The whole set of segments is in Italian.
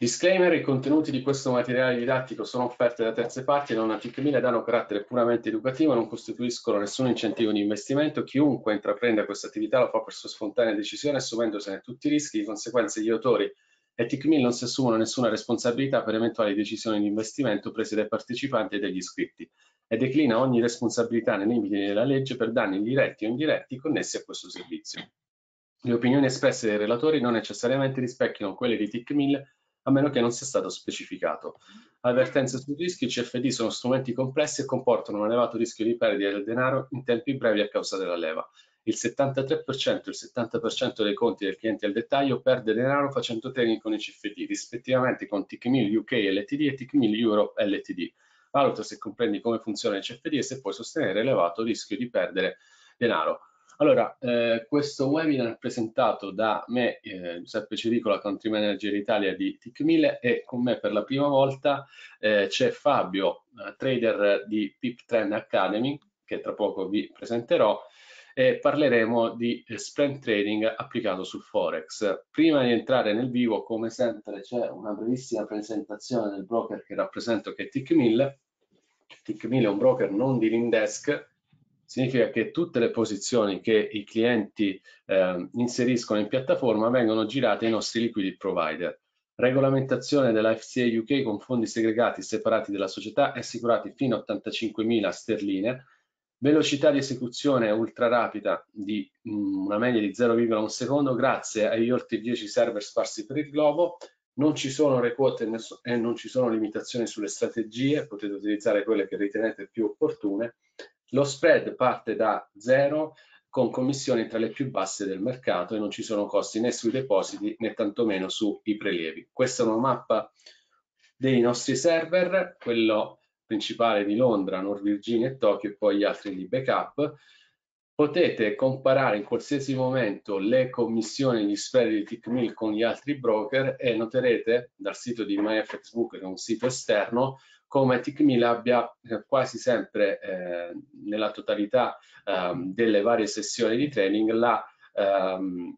Disclaimer, i contenuti di questo materiale didattico sono offerti da terze parti e non anticamile danno carattere puramente educativo non costituiscono nessun incentivo di investimento. Chiunque intraprenda questa attività lo fa per sua spontanea decisione assumendosene tutti i rischi, di conseguenza gli autori e TICMIL non si assumono nessuna responsabilità per eventuali decisioni di investimento prese dai partecipanti e dagli iscritti e declina ogni responsabilità nei limiti della legge per danni diretti o indiretti connessi a questo servizio. Le opinioni espresse dai relatori non necessariamente rispecchiano quelle di TICMIL a meno che non sia stato specificato. Avvertenze sui rischi CFD sono strumenti complessi e comportano un elevato rischio di perdita del denaro in tempi brevi a causa della leva. Il 73% e il 70% dei conti del cliente al dettaglio perde denaro facendo trading con i CFD, rispettivamente con TICMIL UK LTD e TICMIL Europe LTD. Valuta se comprendi come funziona il CFD e se puoi sostenere elevato rischio di perdere denaro. Allora, eh, questo webinar è presentato da me, eh, Giuseppe Ciricola, Country Manager Italia di TIC1000 e con me per la prima volta eh, c'è Fabio, eh, trader di Pip Trend Academy, che tra poco vi presenterò, e parleremo di eh, sprint trading applicato sul Forex. Prima di entrare nel vivo, come sempre, c'è una brevissima presentazione del broker che rappresento, che è TIC1000. TIC1000 è un broker non di Lindesk, significa che tutte le posizioni che i clienti eh, inseriscono in piattaforma vengono girate ai nostri liquidity provider. Regolamentazione della FCA UK con fondi segregati separati dalla società e assicurati fino a 85.000 sterline. Velocità di esecuzione ultra rapida di mh, mm, una media di 0,1 secondo grazie agli oltre 10 server sparsi per il globo. Non ci sono requote e non ci sono limitazioni sulle strategie, potete utilizzare quelle che ritenete più opportune lo spread parte da zero con commissioni tra le più basse del mercato e non ci sono costi né sui depositi né tantomeno sui prelievi. Questa è una mappa dei nostri server, quello principale di Londra, North Virginia e Tokyo e poi gli altri di backup. Potete comparare in qualsiasi momento le commissioni, gli spread di TickMill con gli altri broker e noterete dal sito di MyFXBook, che è un sito esterno, come Matic Mill abbia eh, quasi sempre eh, nella totalità ehm, delle varie sessioni di training la, ehm,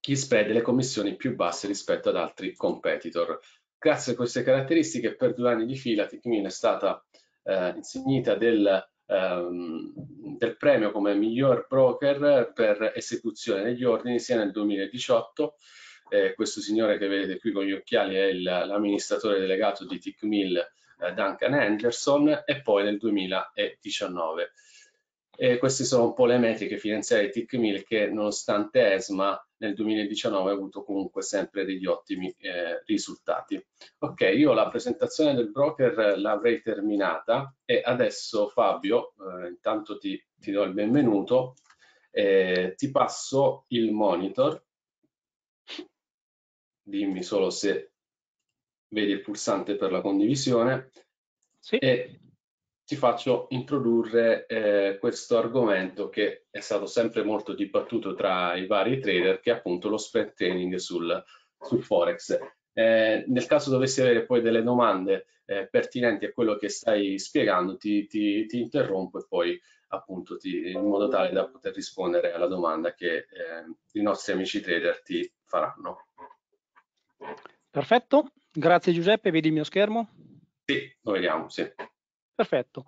gli spread e le commissioni più basse rispetto ad altri competitor. Grazie a queste caratteristiche per due anni di fila Ticmin è stata eh, insignita del, ehm, del, premio come miglior broker per esecuzione degli ordini sia nel 2018 eh, questo signore che vedete qui con gli occhiali è l'amministratore delegato di TICMIL eh, Duncan Anderson e poi nel 2019. E queste sono un po' le metriche finanziarie di TICMIL che nonostante ESMA nel 2019 ha avuto comunque sempre degli ottimi eh, risultati. Ok, io la presentazione del broker eh, l'avrei terminata e adesso Fabio, eh, intanto ti, ti, do il benvenuto, eh, ti passo il monitor, dimmi solo se vedi il pulsante per la condivisione sì. e ti faccio introdurre eh, questo argomento che è stato sempre molto dibattuto tra i vari trader che è appunto lo spread training sul, sul Forex. Eh, nel caso dovessi avere poi delle domande eh, pertinenti a quello che stai spiegando ti, ti, ti interrompo e poi appunto ti, in modo tale da poter rispondere alla domanda che eh, i nostri amici trader ti faranno. Perfetto, Grazie Giuseppe, vedi il mio schermo? Sì, lo vediamo, sì. Perfetto.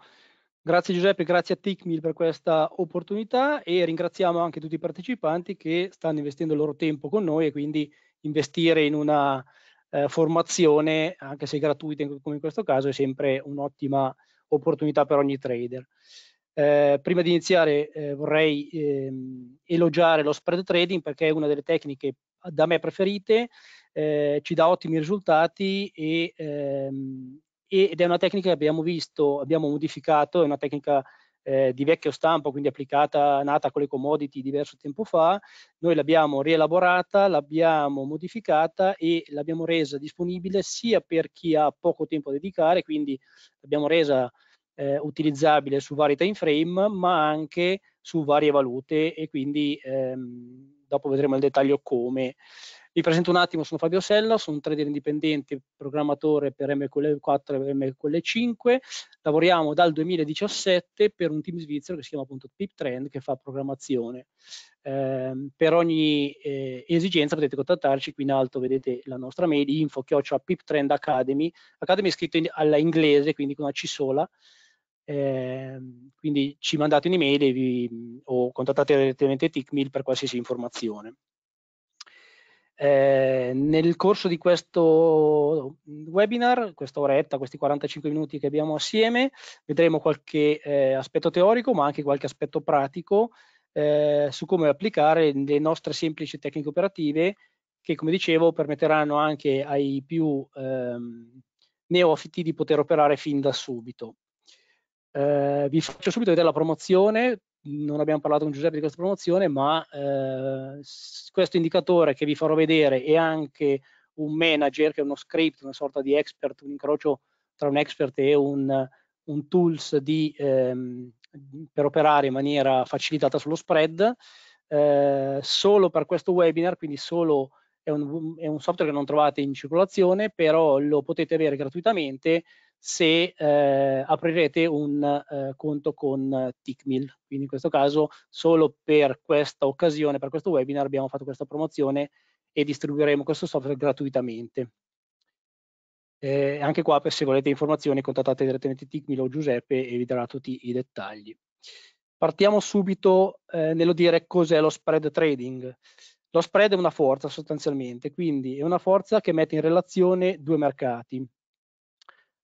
Grazie Giuseppe, grazie a TICMIL per questa opportunità e ringraziamo anche tutti i partecipanti che stanno investendo il loro tempo con noi e quindi investire in una eh, formazione, anche se gratuita come in questo caso, è sempre un'ottima opportunità per ogni trader. Eh, prima di iniziare eh, vorrei ehm, elogiare lo spread trading perché è una delle tecniche da me preferite eh, ci dà ottimi risultati e, ehm, ed è una tecnica che abbiamo visto, abbiamo modificato, è una tecnica eh, di vecchio stampo, quindi applicata, nata con le commodity diverso tempo fa, noi l'abbiamo rielaborata, l'abbiamo modificata e l'abbiamo resa disponibile sia per chi ha poco tempo a dedicare, quindi l'abbiamo resa eh, utilizzabile su vari time frame, ma anche su varie valute e quindi ehm, dopo vedremo nel dettaglio come. Vi presento un attimo, sono Fabio Sella, sono un trader indipendente, programmatore per MQL4 e MQL5. Lavoriamo dal 2017 per un team svizzero che si chiama appunto PipTrend che fa programmazione. Eh, per ogni eh, esigenza potete contattarci, qui in alto vedete la nostra mail info che ho, cioè PipTrend Academy. Academy è scritto in, alla inglese, quindi con una C sola. Eh, quindi ci mandate un'email o contattate direttamente TICMIL per qualsiasi informazione. Eh, nel corso di questo webinar, questa oretta, questi 45 minuti che abbiamo assieme, vedremo qualche eh, aspetto teorico ma anche qualche aspetto pratico eh, su come applicare le nostre semplici tecniche operative che come dicevo permetteranno anche ai più ehm, neofiti di poter operare fin da subito. Eh, vi faccio subito vedere la promozione non abbiamo parlato con Giuseppe di questa promozione, ma eh, questo indicatore che vi farò vedere è anche un manager, che è uno script, una sorta di expert, un incrocio tra un expert e un, un tools di, ehm, per operare in maniera facilitata sullo spread. Eh, solo per questo webinar, quindi solo è un, è un software che non trovate in circolazione, però lo potete avere gratuitamente se eh, aprirete un eh, conto con Tickmill. Quindi in questo caso solo per questa occasione, per questo webinar abbiamo fatto questa promozione e distribuiremo questo software gratuitamente. Eh, anche qua se volete informazioni contattate direttamente Tickmill o Giuseppe e vi darà tutti i dettagli. Partiamo subito eh, nello dire cos'è lo spread trading. Lo spread è una forza sostanzialmente, quindi è una forza che mette in relazione due mercati,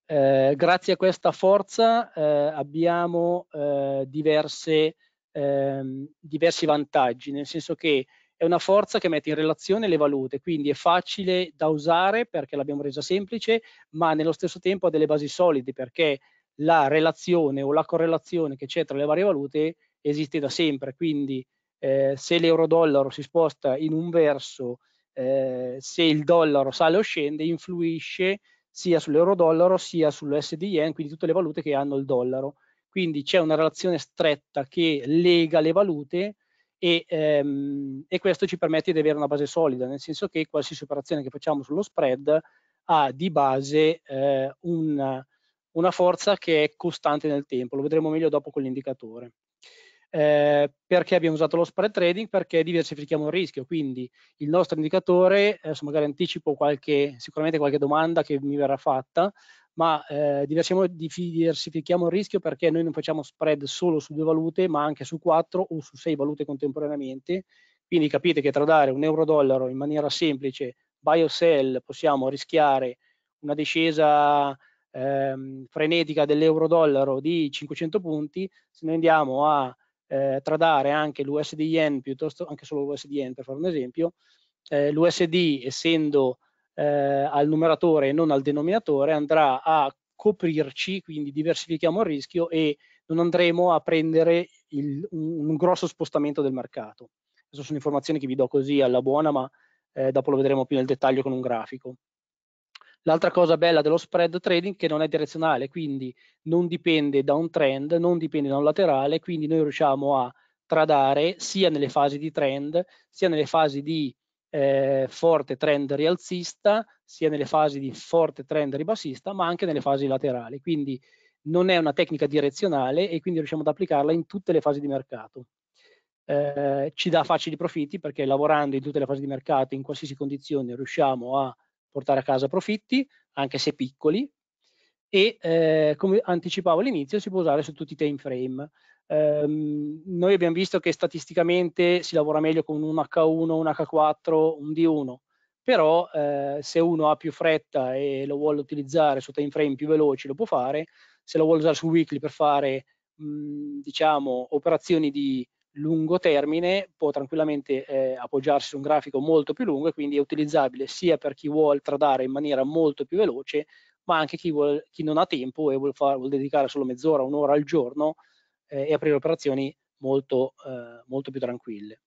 eh, grazie a questa forza eh, abbiamo eh, diverse, ehm, diversi vantaggi, nel senso che è una forza che mette in relazione le valute, quindi è facile da usare perché l'abbiamo resa semplice, ma nello stesso tempo ha delle basi solide perché la relazione o la correlazione che c'è tra le varie valute esiste da sempre, quindi eh, se l'euro-dollaro si sposta in un verso, eh, se il dollaro sale o scende, influisce sia sull'euro-dollaro sia sull'SDN, quindi tutte le valute che hanno il dollaro. Quindi c'è una relazione stretta che lega le valute e, ehm, e, questo ci permette di avere una base solida, nel senso che qualsiasi operazione che facciamo sullo spread ha di base eh, una, una forza che è costante nel tempo, lo vedremo meglio dopo con l'indicatore. Eh, perché abbiamo usato lo spread trading? Perché diversifichiamo il rischio, quindi il nostro indicatore, adesso magari anticipo qualche, sicuramente qualche domanda che mi verrà fatta, ma eh, diversifichiamo il rischio perché noi non facciamo spread solo su due valute, ma anche su quattro o su sei valute contemporaneamente, quindi capite che tra dare un euro-dollaro in maniera semplice, buy o sell, possiamo rischiare una discesa ehm, frenetica dell'euro-dollaro di 500 punti, se noi andiamo a eh, tradare anche l'USD yen piuttosto anche solo l'USD yen per fare un esempio eh, l'USD essendo eh, al numeratore e non al denominatore andrà a coprirci quindi diversifichiamo il rischio e non andremo a prendere il, un, un, grosso spostamento del mercato queste sono informazioni che vi do così alla buona ma eh, dopo lo vedremo più nel dettaglio con un grafico L'altra cosa bella dello spread trading è che non è direzionale, quindi non dipende da un trend, non dipende da un laterale, quindi noi riusciamo a tradare sia nelle fasi di trend, sia nelle fasi di eh, forte trend rialzista, sia nelle fasi di forte trend ribassista, ma anche nelle fasi laterali. Quindi non è una tecnica direzionale e quindi riusciamo ad applicarla in tutte le fasi di mercato. Eh, ci dà facili profitti perché lavorando in tutte le fasi di mercato, in qualsiasi condizione, riusciamo a portare a casa profitti, anche se piccoli, e eh, come anticipavo all'inizio si può usare su tutti i time frame. Um, noi abbiamo visto che statisticamente si lavora meglio con un H1, un H4, un D1, però eh, se uno ha più fretta e lo vuole utilizzare su time frame più veloci lo può fare, se lo vuole usare su weekly per fare mh, mm, diciamo operazioni di lungo termine può tranquillamente eh, appoggiarsi su un grafico molto più lungo e quindi è utilizzabile sia per chi vuole tradare in maniera molto più veloce, ma anche chi, vuol, chi non ha tempo e vuol, far, vuol dedicare solo mezz'ora, un'ora al giorno eh, e aprire operazioni molto, eh, molto più tranquille.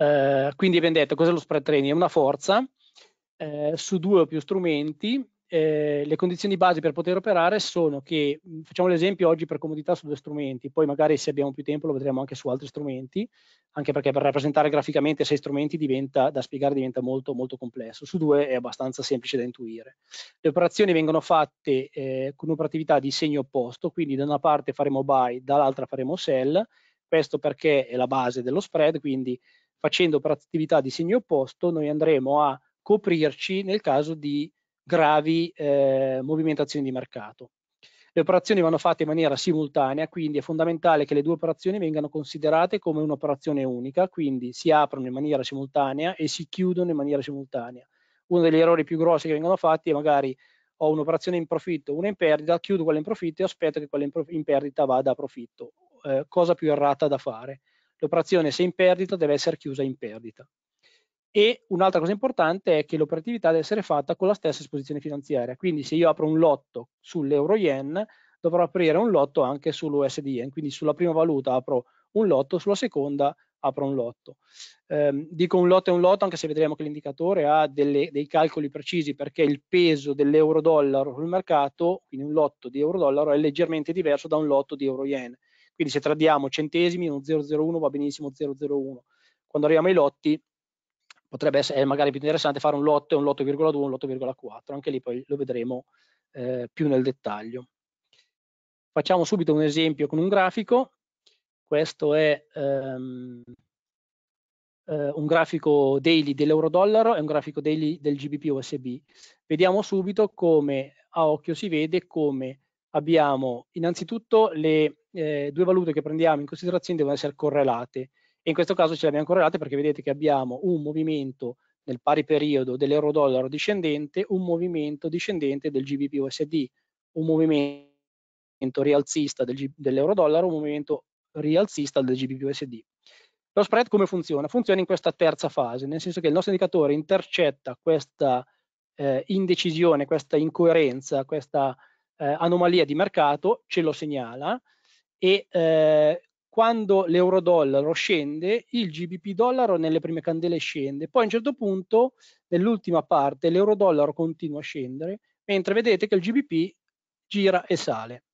Eh, quindi abbiamo detto cos'è lo spread training? È una forza eh, su due o più strumenti eh, le condizioni base per poter operare sono che, mm, facciamo l'esempio oggi per comodità su due strumenti, poi magari se abbiamo più tempo lo vedremo anche su altri strumenti, anche perché per rappresentare graficamente sei strumenti diventa, da spiegare diventa molto, molto complesso, su due è abbastanza semplice da intuire. Le operazioni vengono fatte eh, con un'operatività di segno opposto, quindi da una parte faremo buy, dall'altra faremo sell, questo perché è la base dello spread, quindi facendo operatività di segno opposto noi andremo a coprirci nel caso di gravi eh, movimentazioni di mercato. Le operazioni vanno fatte in maniera simultanea, quindi è fondamentale che le due operazioni vengano considerate come un'operazione unica, quindi si aprono in maniera simultanea e si chiudono in maniera simultanea. Uno degli errori più grossi che vengono fatti è magari ho un'operazione in profitto, una in perdita, chiudo quella in profitto e aspetto che quella in, in perdita vada a profitto. Eh, cosa più errata da fare? L'operazione se in perdita deve essere chiusa in perdita. E un'altra cosa importante è che l'operatività deve essere fatta con la stessa esposizione finanziaria. Quindi se io apro un lotto sull'euro-yen, dovrò aprire un lotto anche sull'USD-yen. Quindi sulla prima valuta apro un lotto, sulla seconda apro un lotto. Eh, dico un lotto è un lotto anche se vedremo che l'indicatore ha delle, dei calcoli precisi perché il peso dell'euro-dollaro sul mercato, quindi un lotto di euro-dollaro, è leggermente diverso da un lotto di euro-yen. Quindi se tradiamo centesimi, uno 001 va benissimo 001. Quando arriviamo ai lotti potrebbe essere magari più interessante fare un lotto, un lotto 2, un lotto 4, anche lì poi lo vedremo eh, più nel dettaglio. Facciamo subito un esempio con un grafico, questo è ehm, eh, un grafico daily dell'euro-dollaro e un grafico daily del GBP USB. Vediamo subito come a occhio si vede come abbiamo innanzitutto le eh, due valute che prendiamo in considerazione devono essere correlate in questo caso ce le abbiamo correlate perché vedete che abbiamo un movimento nel pari periodo dell'euro dollaro discendente, un movimento discendente del GBP USD, un movimento rialzista del, dell'euro dollaro, un movimento rialzista del GBP USD. Lo spread come funziona? Funziona in questa terza fase, nel senso che il nostro indicatore intercetta questa eh, indecisione, questa incoerenza, questa eh, anomalia di mercato, ce lo segnala e eh, quando l'euro-dollaro scende, il GBP-dollaro nelle prime candele scende, poi a un certo punto, nell'ultima parte, l'euro-dollaro continua a scendere, mentre vedete che il GBP gira e sale.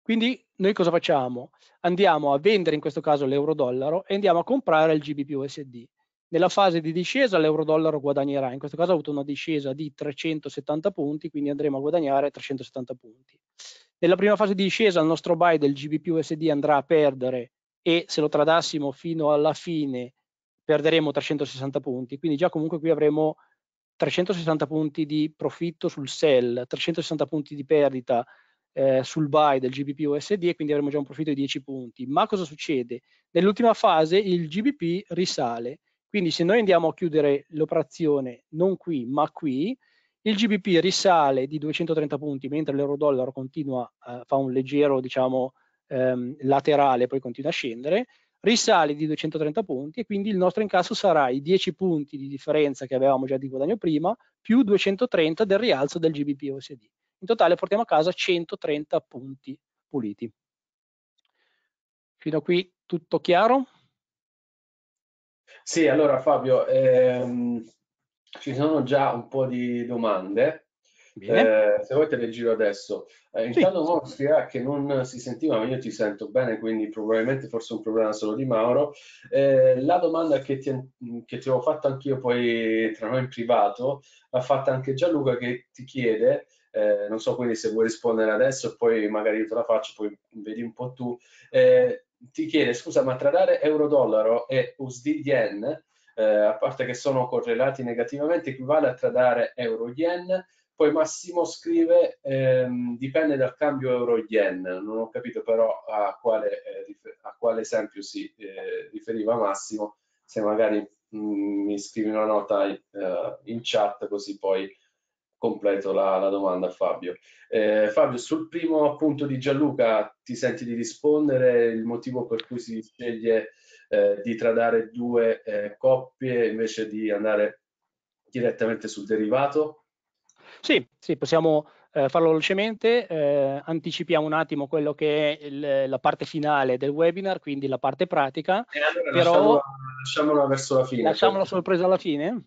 Quindi noi cosa facciamo? Andiamo a vendere in questo caso l'euro-dollaro e andiamo a comprare il GBP-USD. Nella fase di discesa l'euro-dollaro guadagnerà, in questo caso ha avuto una discesa di 370 punti, quindi andremo a guadagnare 370 punti. Nella prima fase di discesa il nostro buy del GBP USD andrà a perdere e se lo tradassimo fino alla fine perderemo 360 punti, quindi già comunque qui avremo 360 punti di profitto sul sell, 360 punti di perdita eh, sul buy del GBP USD e quindi avremo già un profitto di 10 punti. Ma cosa succede? Nell'ultima fase il GBP risale, quindi se noi andiamo a chiudere l'operazione non qui ma qui, il GBP risale di 230 punti mentre l'euro-dollaro continua, eh, fa un leggero diciamo, ehm, laterale, poi continua a scendere, risale di 230 punti e quindi il nostro incasso sarà i 10 punti di differenza che avevamo già di guadagno prima più 230 del rialzo del GBP OSD. In totale portiamo a casa 130 punti puliti. Fino a qui tutto chiaro? Sì, allora Fabio, ehm, ci sono già un po' di domande. Eh, se vuoi te le giro adesso. Eh, intanto sì. Mauro scriveva che non si sentiva, ma io ti sento bene, quindi probabilmente forse un problema solo di Mauro. Eh, la domanda che ti, che ti avevo fatto anch'io poi tra noi in privato, l'ha fatta anche Gianluca che ti chiede, eh, non so quindi se vuoi rispondere adesso e poi magari io te la faccio, poi vedi un po' tu. Eh, ti chiede, scusa, ma tra dare euro-dollaro e USD-yen eh, a parte che sono correlati negativamente, equivale a tradare euro-yen. Poi Massimo scrive, ehm, dipende dal cambio euro-yen, non ho capito però a quale, eh, a quale esempio si eh, riferiva Massimo, se magari mh, mm, mi scrivi una nota in, eh, in chat così poi completo la, la domanda a Fabio. Eh, Fabio, sul primo appunto di Gianluca ti senti di rispondere, il motivo per cui si sceglie eh, di tradare due eh, coppie invece di andare direttamente sul derivato? Sì, sì possiamo eh, farlo velocemente. Eh, anticipiamo un attimo quello che è il, la parte finale del webinar, quindi la parte pratica. E allora però... lasciamola, lasciamola verso la fine. Lasciamo la sorpresa alla fine?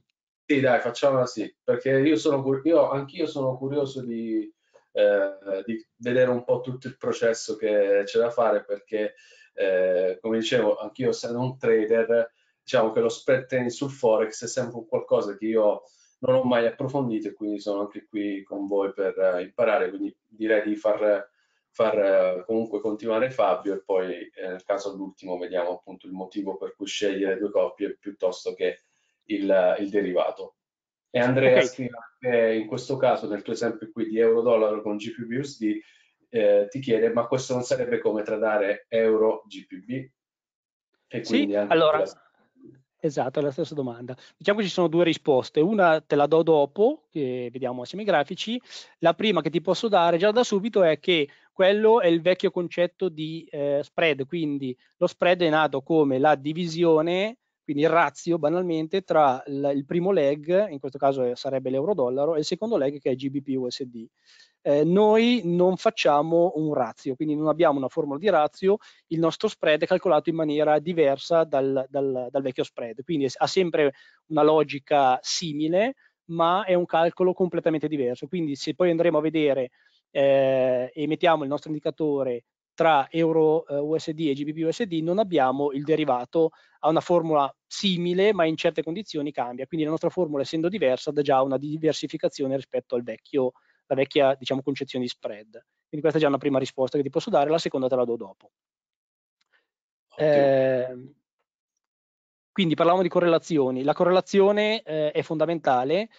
Sì, dai, facciamola sì, perché io sono curioso, anch'io sono curioso di, eh, di vedere un po' tutto il processo che c'è da fare perché eh, come dicevo, anch'io essendo un trader, diciamo che lo spread trading sul Forex è sempre un qualcosa che io non ho mai approfondito e quindi sono anche qui con voi per uh, imparare, quindi direi di far, far uh, comunque continuare Fabio e poi eh, nel caso all'ultimo vediamo appunto il motivo per cui scegliere due coppie piuttosto che il, il derivato. E Andrea okay. scrive anche in questo caso nel tuo esempio qui di euro-dollaro con GPBUSD eh, ti chiede ma questo non sarebbe come tradare euro GPB? E sì, allora, la... esatto, è la stessa domanda. Diciamo che ci sono due risposte, una te la do dopo, che vediamo assieme ai grafici, la prima che ti posso dare già da subito è che quello è il vecchio concetto di eh, spread, quindi lo spread è nato come la divisione quindi il razio banalmente tra il primo leg, in questo caso eh, sarebbe l'euro-dollaro, e il secondo leg che è GBP-USD eh, noi non facciamo un razio, quindi non abbiamo una formula di razio, il nostro spread è calcolato in maniera diversa dal, dal, dal vecchio spread, quindi ha sempre una logica simile, ma è un calcolo completamente diverso. Quindi se poi andremo a vedere eh, e mettiamo il nostro indicatore tra euro eh, USD e GBP USD non abbiamo il derivato a una formula simile ma in certe condizioni cambia quindi la nostra formula essendo diversa dà già una diversificazione rispetto al vecchio la vecchia diciamo, concezione di spread. Quindi questa è già una prima risposta che ti posso dare, la seconda te la do dopo. Eh, quindi parlavamo di correlazioni. La correlazione eh, è fondamentale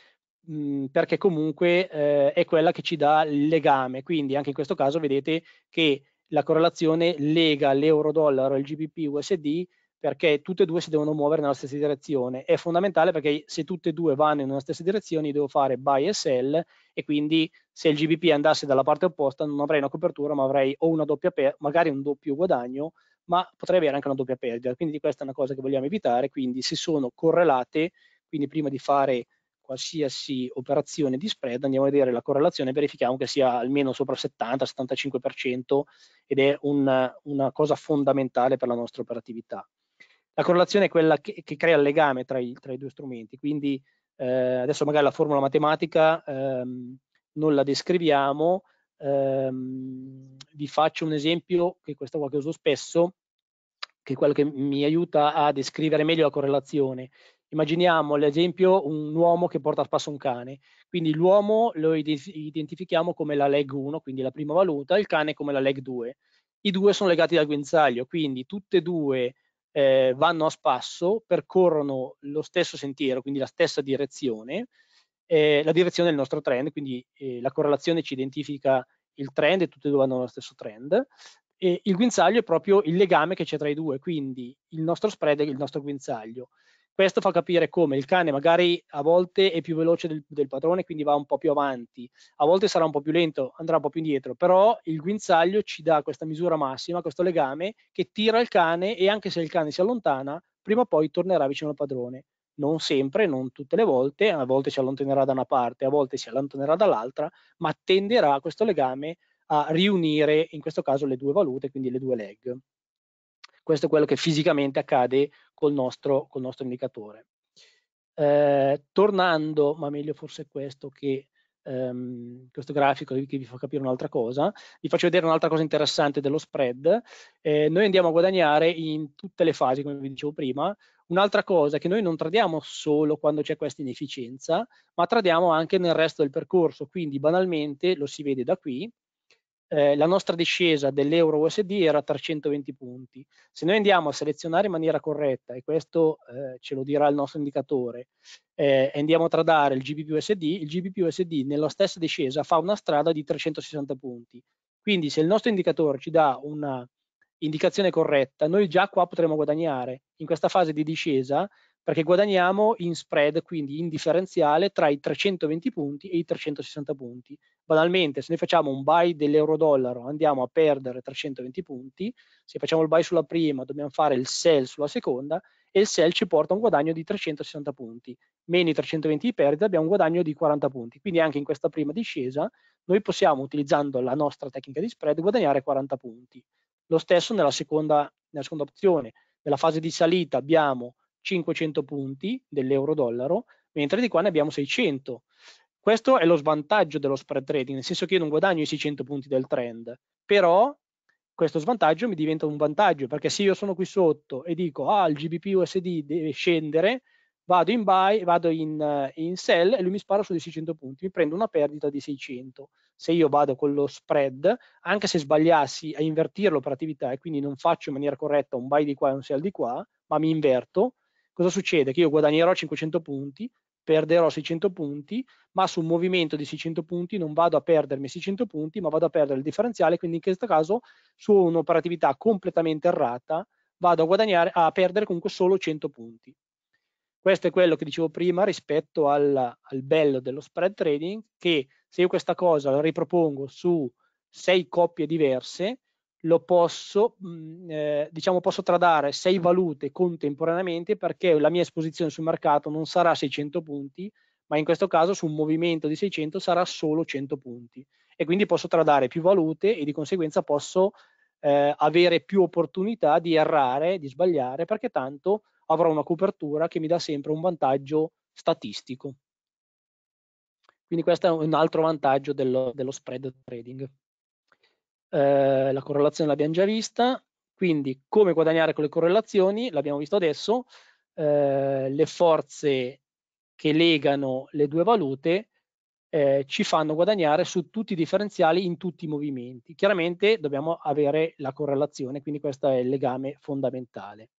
mh, mm, perché comunque eh, è quella che ci dà il legame. Quindi anche in questo caso vedete che la correlazione lega l'euro-dollaro al GBP USD perché tutte e due si devono muovere nella stessa direzione. È fondamentale perché se tutte e due vanno in una stessa direzione, io devo fare buy e sell e quindi se il GBP andasse dalla parte opposta non avrei una copertura, ma avrei o una doppia perdita, magari un doppio guadagno, ma potrei avere anche una doppia perdita. Quindi questa è una cosa che vogliamo evitare, quindi se sono correlate, quindi prima di fare qualsiasi operazione di spread andiamo a vedere la correlazione verifichiamo che sia almeno sopra il 70-75% ed è un, una cosa fondamentale per la nostra operatività. La correlazione è quella che, che crea il legame tra i, tra i due strumenti, quindi eh, adesso magari la formula matematica ehm, non la descriviamo, ehm, vi faccio un esempio, che questa qua che uso spesso, che è quello che mi aiuta a descrivere meglio la correlazione. Immaginiamo ad esempio un uomo che porta a spasso un cane, quindi l'uomo lo identifichiamo come la leg 1, quindi la prima valuta, il cane come la leg 2. I due sono legati dal guinzaglio, quindi tutte e due eh, vanno a spasso, percorrono lo stesso sentiero, quindi la stessa direzione, eh, la direzione del nostro trend, quindi eh, la correlazione ci identifica il trend e tutte e due vanno lo stesso trend. E il guinzaglio è proprio il legame che c'è tra i due, quindi il nostro spread e il nostro guinzaglio. Questo fa capire come il cane magari a volte è più veloce del, del, padrone, quindi va un po' più avanti, a volte sarà un po' più lento, andrà un po' più indietro, però il guinzaglio ci dà questa misura massima, questo legame che tira il cane e anche se il cane si allontana, prima o poi tornerà vicino al padrone. Non sempre, non tutte le volte, a volte si allontanerà da una parte, a volte si allontanerà dall'altra, ma tenderà questo legame a riunire in questo caso le due valute, quindi le due leg questo è quello che fisicamente accade col nostro, col nostro indicatore. Eh, tornando, ma meglio forse questo che ehm, questo grafico che vi fa capire un'altra cosa, vi faccio vedere un'altra cosa interessante dello spread. Eh, noi andiamo a guadagnare in tutte le fasi, come vi dicevo prima, Un'altra cosa è che noi non tradiamo solo quando c'è questa inefficienza, ma tradiamo anche nel resto del percorso, quindi banalmente lo si vede da qui, eh, la nostra discesa dell'euro USD era 320 punti. Se noi andiamo a selezionare in maniera corretta, e questo eh, ce lo dirà il nostro indicatore, eh, andiamo a tradare il GBP USD, il GBP USD nella stessa discesa fa una strada di 360 punti. Quindi se il nostro indicatore ci dà una indicazione corretta, noi già qua potremo guadagnare. In questa fase di discesa perché guadagniamo in spread, quindi in differenziale tra i 320 punti e i 360 punti. Banalmente, se noi facciamo un buy dell'euro-dollaro andiamo a perdere 320 punti, se facciamo il buy sulla prima dobbiamo fare il sell sulla seconda e il sell ci porta un guadagno di 360 punti, meno i 320 di perdita abbiamo un guadagno di 40 punti, quindi anche in questa prima discesa noi possiamo, utilizzando la nostra tecnica di spread, guadagnare 40 punti. Lo stesso nella seconda, nella seconda opzione, nella fase di salita abbiamo 500 punti dell'euro-dollaro, mentre di qua ne abbiamo 600. Questo è lo svantaggio dello spread trading, nel senso che io non guadagno i 600 punti del trend, però questo svantaggio mi diventa un vantaggio, perché se io sono qui sotto e dico ah il GBP USD deve scendere, vado in buy, vado in, eh, in sell e lui mi spara su di 600 punti, mi prendo una perdita di 600. Se io vado con lo spread, anche se sbagliassi a invertire l'operatività e quindi non faccio in maniera corretta un buy di qua e un sell di qua, ma mi inverto, cosa succede? Che io guadagnerò 500 punti, perderò 600 punti, ma su un movimento di 600 punti non vado a perdermi 600 punti, ma vado a perdere il differenziale, quindi in questo caso su un'operatività completamente errata vado a, guadagnare, a perdere comunque solo 100 punti. Questo è quello che dicevo prima rispetto al, al bello dello spread trading, che se io questa cosa la ripropongo su sei coppie diverse, lo posso, mh, mhmm, eh, diciamo, posso tradare sei valute contemporaneamente perché la mia esposizione sul mercato non sarà 600 punti, ma in questo caso su un movimento di 600 sarà solo 100 punti e quindi posso tradare più valute e di conseguenza posso eh, avere più opportunità di errare, di sbagliare, perché tanto avrò una copertura che mi dà sempre un vantaggio statistico. Quindi questo è un altro vantaggio dello, dello spread trading. Eh, la correlazione l'abbiamo già vista, quindi come guadagnare con le correlazioni, l'abbiamo visto adesso, eh, le forze che legano le due valute eh, ci fanno guadagnare su tutti i differenziali in tutti i movimenti. Chiaramente dobbiamo avere la correlazione, quindi questo è il legame fondamentale.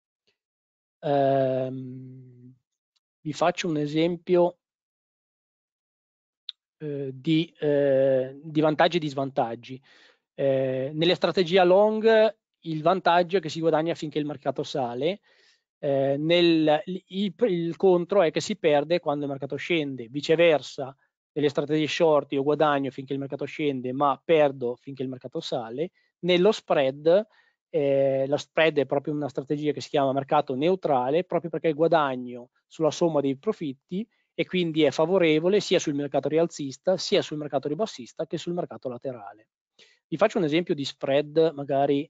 Ehm, vi faccio un esempio eh, di, eh, di, vantaggi e di svantaggi. Eh, nelle strategie long il vantaggio è che si guadagna finché il mercato sale, eh, nel, il, il, contro è che si perde quando il mercato scende, viceversa nelle strategie short io guadagno finché il mercato scende ma perdo finché il mercato sale, nello spread eh, lo spread è proprio una strategia che si chiama mercato neutrale proprio perché guadagno sulla somma dei profitti e quindi è favorevole sia sul mercato rialzista sia sul mercato ribassista che sul mercato laterale. Vi faccio un esempio di spread, magari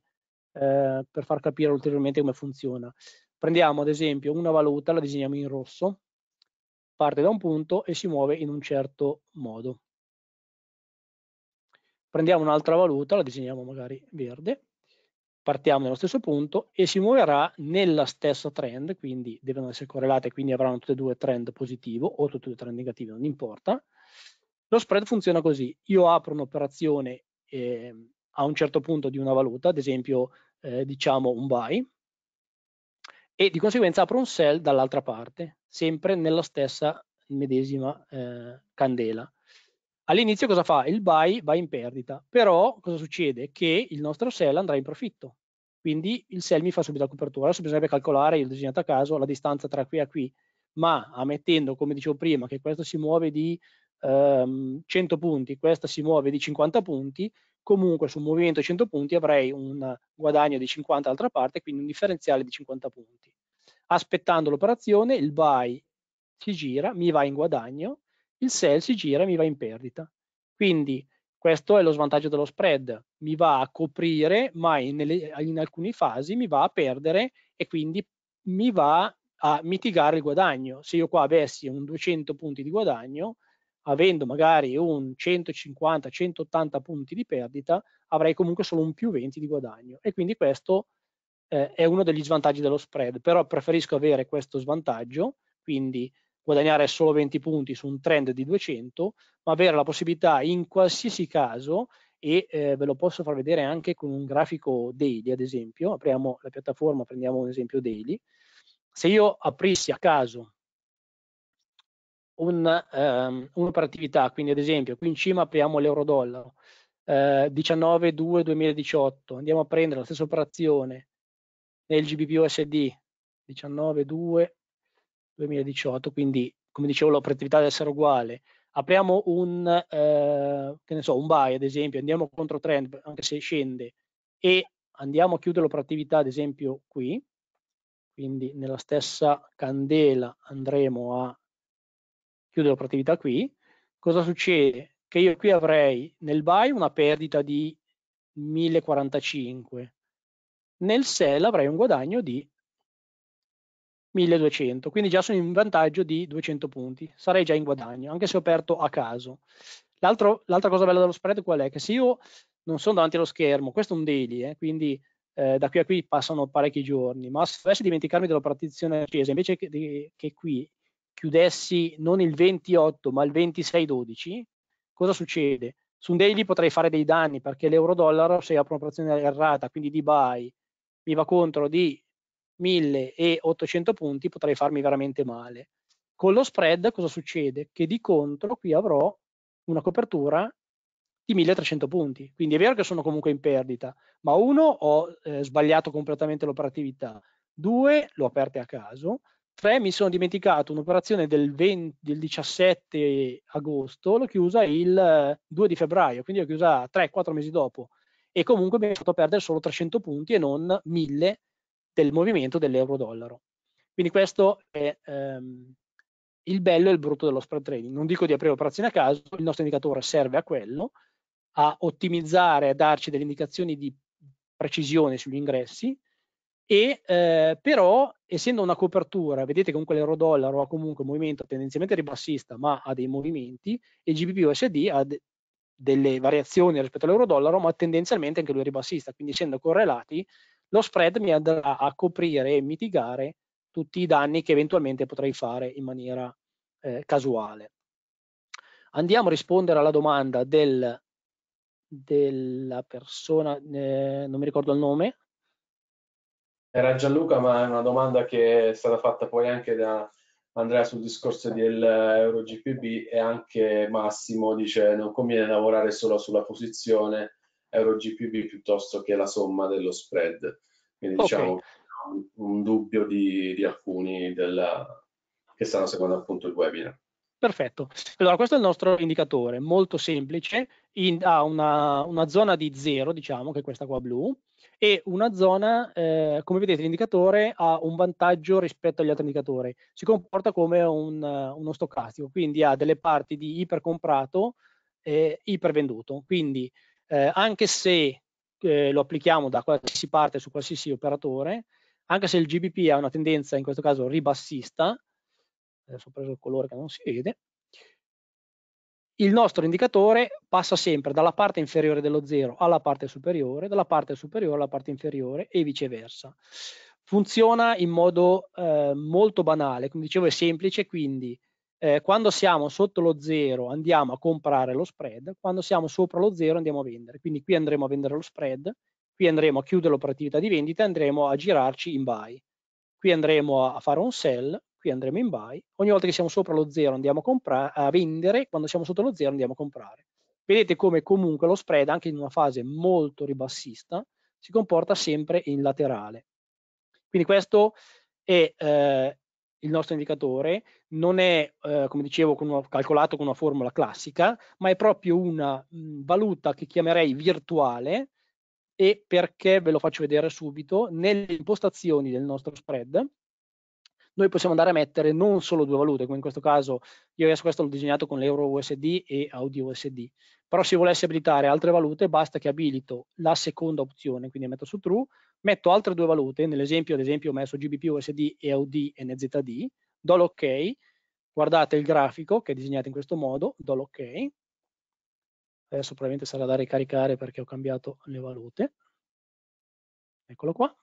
eh, per far capire ulteriormente come funziona. Prendiamo ad esempio una valuta, la disegniamo in rosso, parte da un punto e si muove in un certo modo. Prendiamo un'altra valuta, la disegniamo magari verde, partiamo nello stesso punto e si muoverà nella stessa trend, quindi devono essere correlate, quindi avranno tutte e due trend positivo o tutte e due trend negativi, non importa. Lo spread funziona così, io apro un'operazione eh, a un certo punto di una valuta, ad esempio eh, diciamo un buy, e di conseguenza apro un sell dall'altra parte, sempre nella stessa medesima eh, candela. All'inizio cosa fa? Il buy va in perdita, però cosa succede? Che il nostro sell andrà in profitto, quindi il sell mi fa subito la copertura. Adesso bisognerebbe calcolare, io ho disegnato a caso, la distanza tra qui e qui, ma ammettendo, come dicevo prima, che questo si muove di ehm, 100 punti, questa si muove di 50 punti, comunque su un movimento 100 punti avrei un guadagno di 50 d'altra parte, quindi un differenziale di 50 punti. Aspettando l'operazione, il buy si gira, mi va in guadagno, il sell si gira e mi va in perdita. Quindi questo è lo svantaggio dello spread, mi va a coprire, ma in, in alcune fasi mi va a perdere e quindi mi va a mitigare il guadagno. Se io qua avessi un 200 punti di guadagno, avendo magari un 150-180 punti di perdita, avrei comunque solo un più 20 di guadagno. E quindi questo eh, è uno degli svantaggi dello spread, però preferisco avere questo svantaggio, quindi guadagnare solo 20 punti su un trend di 200, ma avere la possibilità in qualsiasi caso, e eh, ve lo posso far vedere anche con un grafico daily, ad esempio, apriamo la piattaforma, prendiamo un esempio daily, se io aprissi a caso un, um, un'operatività, quindi ad esempio qui in cima apriamo l'euro-dollaro, eh, 19.2.2018, andiamo a prendere la stessa operazione nel GBPUSD 19.2.2018, quindi come dicevo l'operatività deve essere uguale, apriamo un, eh, che ne so, un buy ad esempio, andiamo contro trend anche se scende e andiamo a chiudere l'operatività ad esempio qui, quindi nella stessa candela andremo a chiudo l'operatività qui, cosa succede? Che io qui avrei nel buy una perdita di 1045, nel sell avrei un guadagno di 1200, quindi già sono in vantaggio di 200 punti, sarei già in guadagno, anche se ho aperto a caso. l'altra cosa bella dello spread qual è? Che se io non sono davanti allo schermo, questo è un daily, eh, quindi eh, da qui a qui passano parecchi giorni, ma se dovessi dimenticarmi della partizione accesa, invece che, che qui chiudessi non il 28 ma il 26-12, cosa succede? Su un daily potrei fare dei danni perché l'euro-dollaro se apre un'operazione errata, quindi di buy, mi va contro di 1800 punti, potrei farmi veramente male. Con lo spread cosa succede? Che di contro qui avrò una copertura di 1300 punti. Quindi è vero che sono comunque in perdita, ma uno ho eh, sbagliato completamente l'operatività, due l'ho aperta a caso, 3 mi sono dimenticato un'operazione del, del 17 agosto, l'ho chiusa il 2 eh, di febbraio, quindi l'ho chiusa 3-4 mesi dopo e comunque mi ha fatto perdere solo 300 punti e non 1000 del movimento dell'euro-dollaro. Quindi questo è ehm, il bello e il brutto dello spread trading. Non dico di aprire operazioni a caso, il nostro indicatore serve a quello, a ottimizzare, a darci delle indicazioni di precisione sugli ingressi, e eh, però essendo una copertura, vedete comunque l'euro dollaro ha comunque un movimento tendenzialmente ribassista ma ha dei movimenti e il GBP USD ha de delle variazioni rispetto all'euro dollaro ma tendenzialmente anche lui è ribassista, quindi essendo correlati lo spread mi andrà a coprire e mitigare tutti i danni che eventualmente potrei fare in maniera eh, casuale. Andiamo a rispondere alla domanda del, della persona, eh, non mi ricordo il nome, era Gianluca, ma è una domanda che è stata fatta poi anche da Andrea sul discorso dell'EuroGPB e anche Massimo dice non conviene lavorare solo sulla posizione EuroGPB piuttosto che la somma dello spread. Quindi okay. diciamo un, un dubbio di, di alcuni della, che stanno seguendo appunto il webinar. Perfetto. Allora, questo è il nostro indicatore, molto semplice, in, ha una, una, zona di zero, diciamo, che è questa qua blu, e una zona, eh, come vedete, l'indicatore ha un vantaggio rispetto agli altri indicatori. Si comporta come un, uno stocastico, quindi ha delle parti di ipercomprato e ipervenduto. Quindi, eh, anche se eh, lo applichiamo da qualsiasi parte su qualsiasi operatore, anche se il GBP ha una tendenza, in questo caso, ribassista, adesso ho preso il colore che non si vede, il nostro indicatore passa sempre dalla parte inferiore dello 0 alla parte superiore, dalla parte superiore alla parte inferiore e viceversa. Funziona in modo eh, molto banale, come dicevo è semplice, quindi eh, quando siamo sotto lo 0 andiamo a comprare lo spread, quando siamo sopra lo 0 andiamo a vendere, quindi qui andremo a vendere lo spread, qui andremo a chiudere l'operatività di vendita, e andremo a girarci in buy, qui andremo a fare un sell qui andremo in buy, ogni volta che siamo sopra lo zero andiamo a, a vendere, quando siamo sotto lo zero andiamo a comprare. Vedete come comunque lo spread, anche in una fase molto ribassista, si comporta sempre in laterale. Quindi questo è eh, il nostro indicatore, non è, eh, come dicevo, con una, calcolato con una formula classica, ma è proprio una mh, mm, valuta che chiamerei virtuale, e perché ve lo faccio vedere subito, nelle impostazioni del nostro spread noi possiamo andare a mettere non solo due valute, come in questo caso io adesso questo l'ho disegnato con l'euro USD e audio USD, però se volessi abilitare altre valute basta che abilito la seconda opzione, quindi metto su true, metto altre due valute, nell'esempio ad esempio ho messo GBP USD e AUD e NZD, do l'ok, guardate il grafico che è disegnato in questo modo, do l'ok, adesso probabilmente sarà da ricaricare perché ho cambiato le valute, eccolo qua,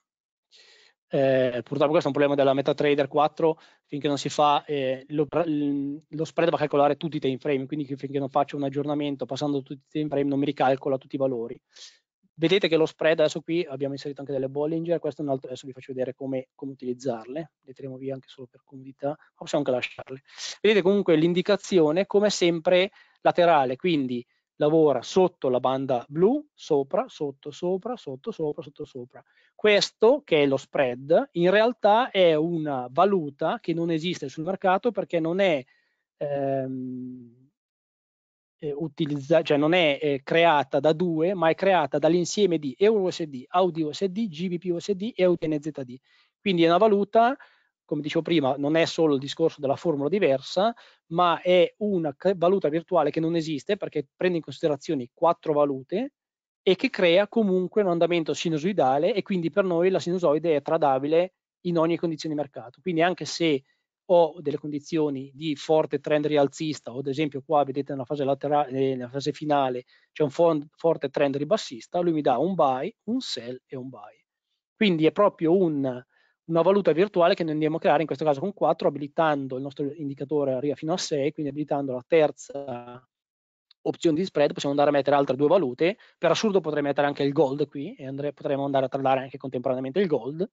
eh, purtroppo questo è un problema della MetaTrader 4, finché non si fa eh, lo, lo, spread va a calcolare tutti i time frame, quindi finché non faccio un aggiornamento passando tutti i time frame non mi ricalcola tutti i valori. Vedete che lo spread adesso qui abbiamo inserito anche delle Bollinger, questo è un altro, adesso vi faccio vedere come, come utilizzarle, le tiriamo via anche solo per comodità, possiamo anche lasciarle. Vedete comunque l'indicazione come sempre laterale, quindi lavora sotto la banda blu, sopra, sotto, sopra, sotto, sopra, sotto, sopra. Questo, che è lo spread, in realtà è una valuta che non esiste sul mercato perché non è, ehm, eh, utilizza- cioè non è eh, creata da due, ma è creata dall'insieme di EURUSD, AUDUSD, GBPUSD e UTNZD. Quindi è una valuta come dicevo prima, non è solo il discorso della formula diversa, ma è una valuta virtuale che non esiste perché prende in considerazione quattro valute e che crea comunque un andamento sinusoidale e quindi per noi la sinusoide è tradabile in ogni condizione di mercato. Quindi anche se ho delle condizioni di forte trend rialzista o ad esempio qua vedete nella fase, laterale, eh, nella fase finale c'è un forte trend ribassista, lui mi dà un buy, un sell e un buy. Quindi è proprio un una valuta virtuale che noi andiamo a creare in questo caso con 4 abilitando il nostro indicatore arriva fino a 6 quindi abilitando la terza opzione di spread possiamo andare a mettere altre due valute per assurdo potrei mettere anche il gold qui e andre, potremmo andare a tradare anche contemporaneamente il gold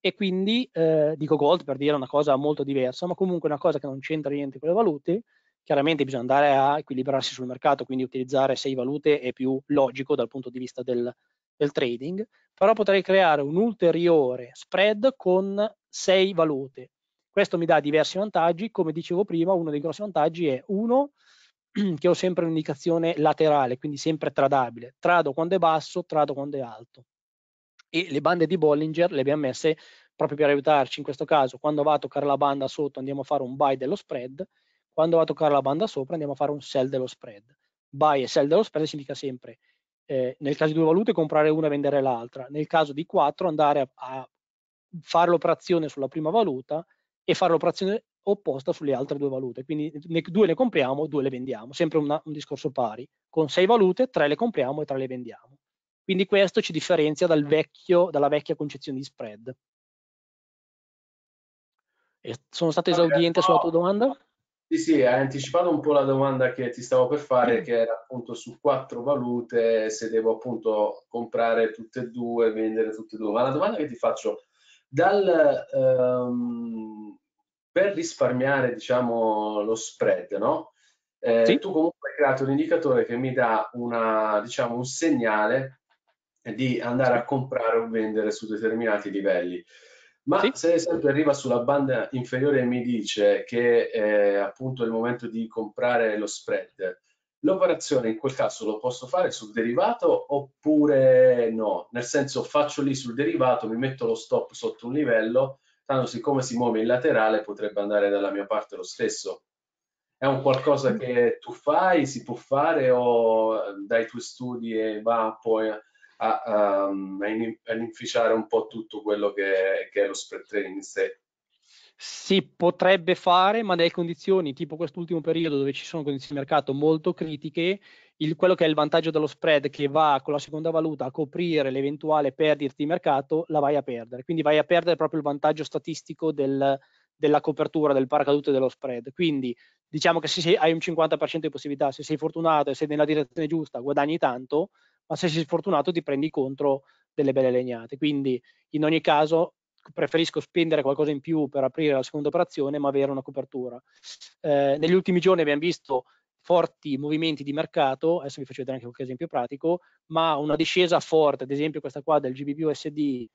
e quindi eh, dico gold per dire una cosa molto diversa ma comunque una cosa che non c'entra niente con le valute chiaramente bisogna andare a equilibrarsi sul mercato quindi utilizzare 6 valute è più logico dal punto di vista del, del trading, però potrei creare un ulteriore spread con 6 valute. Questo mi dà diversi vantaggi, come dicevo prima, uno dei grossi vantaggi è uno che ho sempre un'indicazione laterale, quindi sempre tradabile. Trado quando è basso, trado quando è alto. E le bande di Bollinger le abbiamo messe proprio per aiutarci in questo caso. Quando va a toccare la banda sotto andiamo a fare un buy dello spread, quando va a toccare la banda sopra andiamo a fare un sell dello spread. Buy e sell dello spread significa sempre eh, nel caso di due valute comprare una e vendere l'altra, nel caso di quattro andare a, a fare l'operazione sulla prima valuta e fare l'operazione opposta sulle altre due valute, quindi ne, due le compriamo, due le vendiamo, sempre una, un discorso pari, con sei valute, tre le compriamo e tre le vendiamo. Quindi questo ci differenzia dal vecchio, dalla vecchia concezione di spread. E sono stato esaudiente sulla tua domanda? Sì, sì, hai anticipato un po' la domanda che ti stavo per fare, mm. che era appunto su quattro valute, se devo appunto comprare tutte e due, vendere tutte e due. Ma la domanda che ti faccio, dal, um, per risparmiare diciamo lo spread, no? Eh, sì. Tu comunque hai creato un indicatore che mi dà una, diciamo, un segnale di andare a comprare o vendere su determinati livelli. Ma sì? se ad esempio arriva sulla banda inferiore e mi dice che è appunto il momento di comprare lo spread, l'operazione in quel caso lo posso fare sul derivato oppure no? Nel senso faccio lì sul derivato, mi metto lo stop sotto un livello, tanto siccome si muove in laterale potrebbe andare dalla mia parte lo stesso. È un qualcosa mm. che tu fai, si può fare o dai tuoi studi e va poi... A a, um, a inficiare un po' tutto quello che è, che è lo spread trading in sé. Si potrebbe fare, ma nelle condizioni tipo quest'ultimo periodo dove ci sono condizioni di mercato molto critiche, il, quello che è il vantaggio dello spread che va con la seconda valuta a coprire l'eventuale perdita di mercato, la vai a perdere. Quindi vai a perdere proprio il vantaggio statistico del, della copertura, del paracadute dello spread. Quindi diciamo che se hai un 50% di possibilità, se sei fortunato e sei nella direzione giusta, guadagni tanto, ma se sei sfortunato ti prendi contro delle belle legnate. Quindi in ogni caso preferisco spendere qualcosa in più per aprire la seconda operazione, ma avere una copertura. Eh, negli ultimi giorni abbiamo visto forti movimenti di mercato, adesso vi faccio vedere anche qualche esempio pratico, ma una discesa forte, ad esempio questa qua del GBBUSD,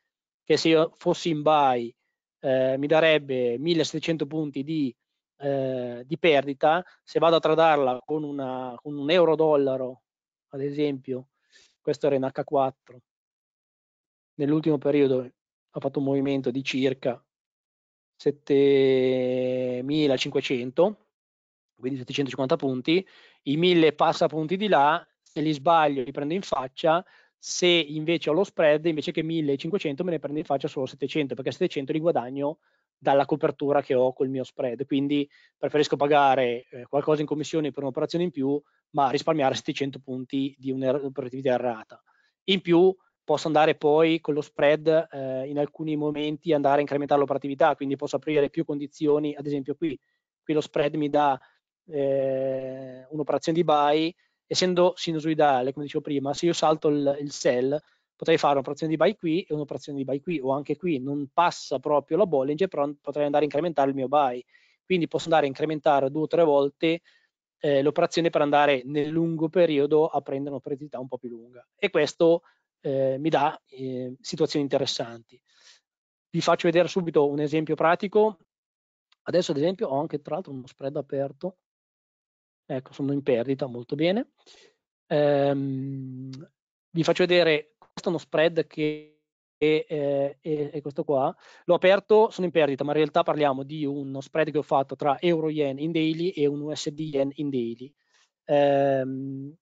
che se io fossi in buy eh, mi darebbe 1700 punti di, eh, di, perdita, se vado a tradarla con, una, con un euro-dollaro, ad esempio, questo era in H4. Nell'ultimo periodo ha fatto un movimento di circa 7500, quindi 750 punti, i 1000 passa punti di là, se li sbaglio li prendo in faccia, se invece ho lo spread, invece che 1500 me ne prendo in faccia solo 700, perché 700 li guadagno dalla copertura che ho col mio spread, quindi preferisco pagare eh, qualcosa in commissione per un'operazione in più ma risparmiare 700 punti di un'operatività errata. In più posso andare poi con lo spread eh, in alcuni momenti andare a incrementare l'operatività, quindi posso aprire più condizioni, ad esempio qui, qui lo spread mi dà eh, un'operazione di buy, essendo sinusoidale, come dicevo prima, se io salto il, il sell, potrei fare un'operazione di buy qui e un'operazione di buy qui o anche qui non passa proprio la Bollinger però potrei andare a incrementare il mio buy quindi posso andare a incrementare due o tre volte eh, l'operazione per andare nel lungo periodo a prendere un'operatività un po' più lunga e questo eh, mi dà eh, situazioni interessanti. Vi faccio vedere subito un esempio pratico. Adesso ad esempio ho anche tra l'altro uno spread aperto, ecco sono in perdita, molto bene. Ehm, vi faccio vedere, questo è uno spread che e, eh, e, e questo qua. L'ho aperto, sono in perdita, ma in realtà parliamo di uno spread che ho fatto tra euro yen in daily e un USD yen in daily. Ehm,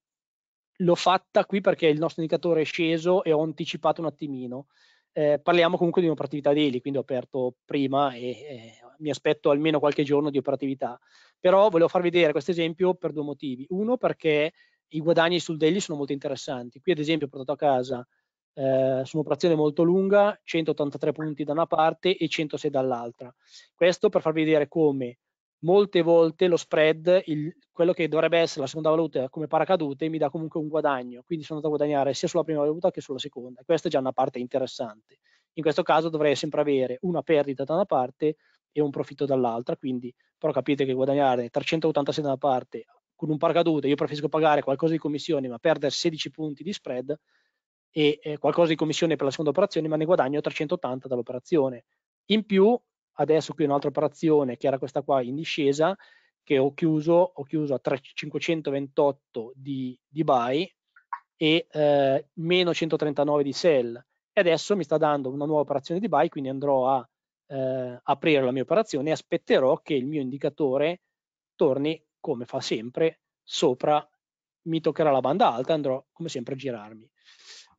l'ho fatta qui perché il nostro indicatore è sceso e ho anticipato un attimino. Eh, parliamo comunque di un'operatività daily, quindi ho aperto prima e, e mi aspetto almeno qualche giorno di operatività. Però volevo farvi vedere questo esempio per due motivi. Uno perché i guadagni sul daily sono molto interessanti. Qui ad esempio ho portato a casa eh, su un'operazione molto lunga, 183 punti da una parte e 106 dall'altra. Questo per farvi vedere come molte volte lo spread, il, quello che dovrebbe essere la seconda valuta come paracadute, mi dà comunque un guadagno, quindi sono andato a guadagnare sia sulla prima valuta che sulla seconda. Questa è già una parte interessante. In questo caso dovrei sempre avere una perdita da una parte e un profitto dall'altra, quindi però capite che guadagnare 386 da una parte con un paracadute, io preferisco pagare qualcosa di commissioni ma perdere 16 punti di spread e eh, qualcosa di commissione per la seconda operazione, ma ne guadagno 380 dall'operazione. In più, adesso qui un'altra operazione che era questa qua in discesa, che ho chiuso, ho chiuso a 3, 528 di, di buy e eh, meno 139 di sell. E adesso mi sta dando una nuova operazione di buy, quindi andrò a eh, aprire la mia operazione e aspetterò che il mio indicatore torni, come fa sempre, sopra mi toccherà la banda alta e andrò come sempre a girarmi.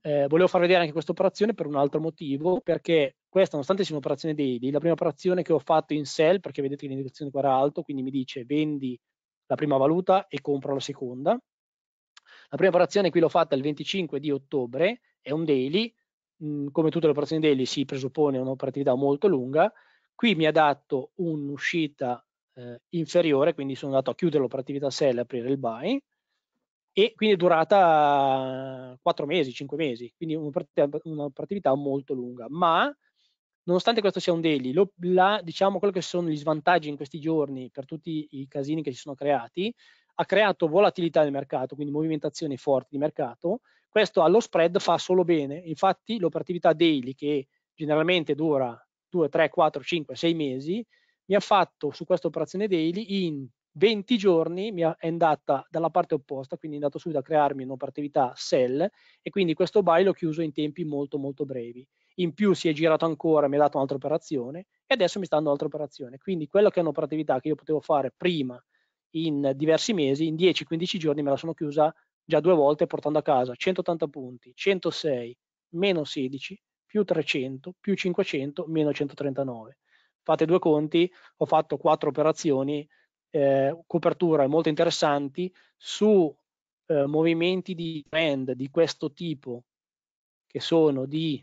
Eh, volevo far vedere anche questa operazione per un altro motivo, perché questa, nonostante sia un'operazione daily, la prima operazione che ho fatto in sell, perché vedete che l'indicazione qua era alto, quindi mi dice vendi la prima valuta e compro la seconda. La prima operazione qui l'ho fatta il 25 di ottobre, è un daily, mm, come tutte le operazioni daily si presuppone un'operatività molto lunga, qui mi ha dato un'uscita eh, inferiore, quindi sono andato a chiudere l'operatività sell e aprire il buy, e quindi è durata 4 mesi, 5 mesi, quindi un'operatività molto lunga. Ma nonostante questo sia un daily, lo, la, diciamo quello che sono gli svantaggi in questi giorni per tutti i casini che si sono creati, ha creato volatilità nel mercato, quindi movimentazioni forti di mercato. Questo allo spread fa solo bene, infatti l'operatività daily che generalmente dura 2, 3, 4, 5, 6 mesi, mi ha fatto su questa operazione daily in 20 giorni mi è andata dalla parte opposta, quindi è andato subito a crearmi un'operatività sell e quindi questo buy l'ho chiuso in tempi molto molto brevi. In più si è girato ancora, mi ha dato un'altra operazione e adesso mi sta dando un'altra operazione. Quindi quella che è un'operatività che io potevo fare prima in diversi mesi, in 10-15 giorni me la sono chiusa già due volte portando a casa 180 punti, 106, meno 16, più 300, più 500, meno 139. Fate due conti, ho fatto quattro operazioni eh, coperture molto interessanti su eh, movimenti di trend di questo tipo che sono di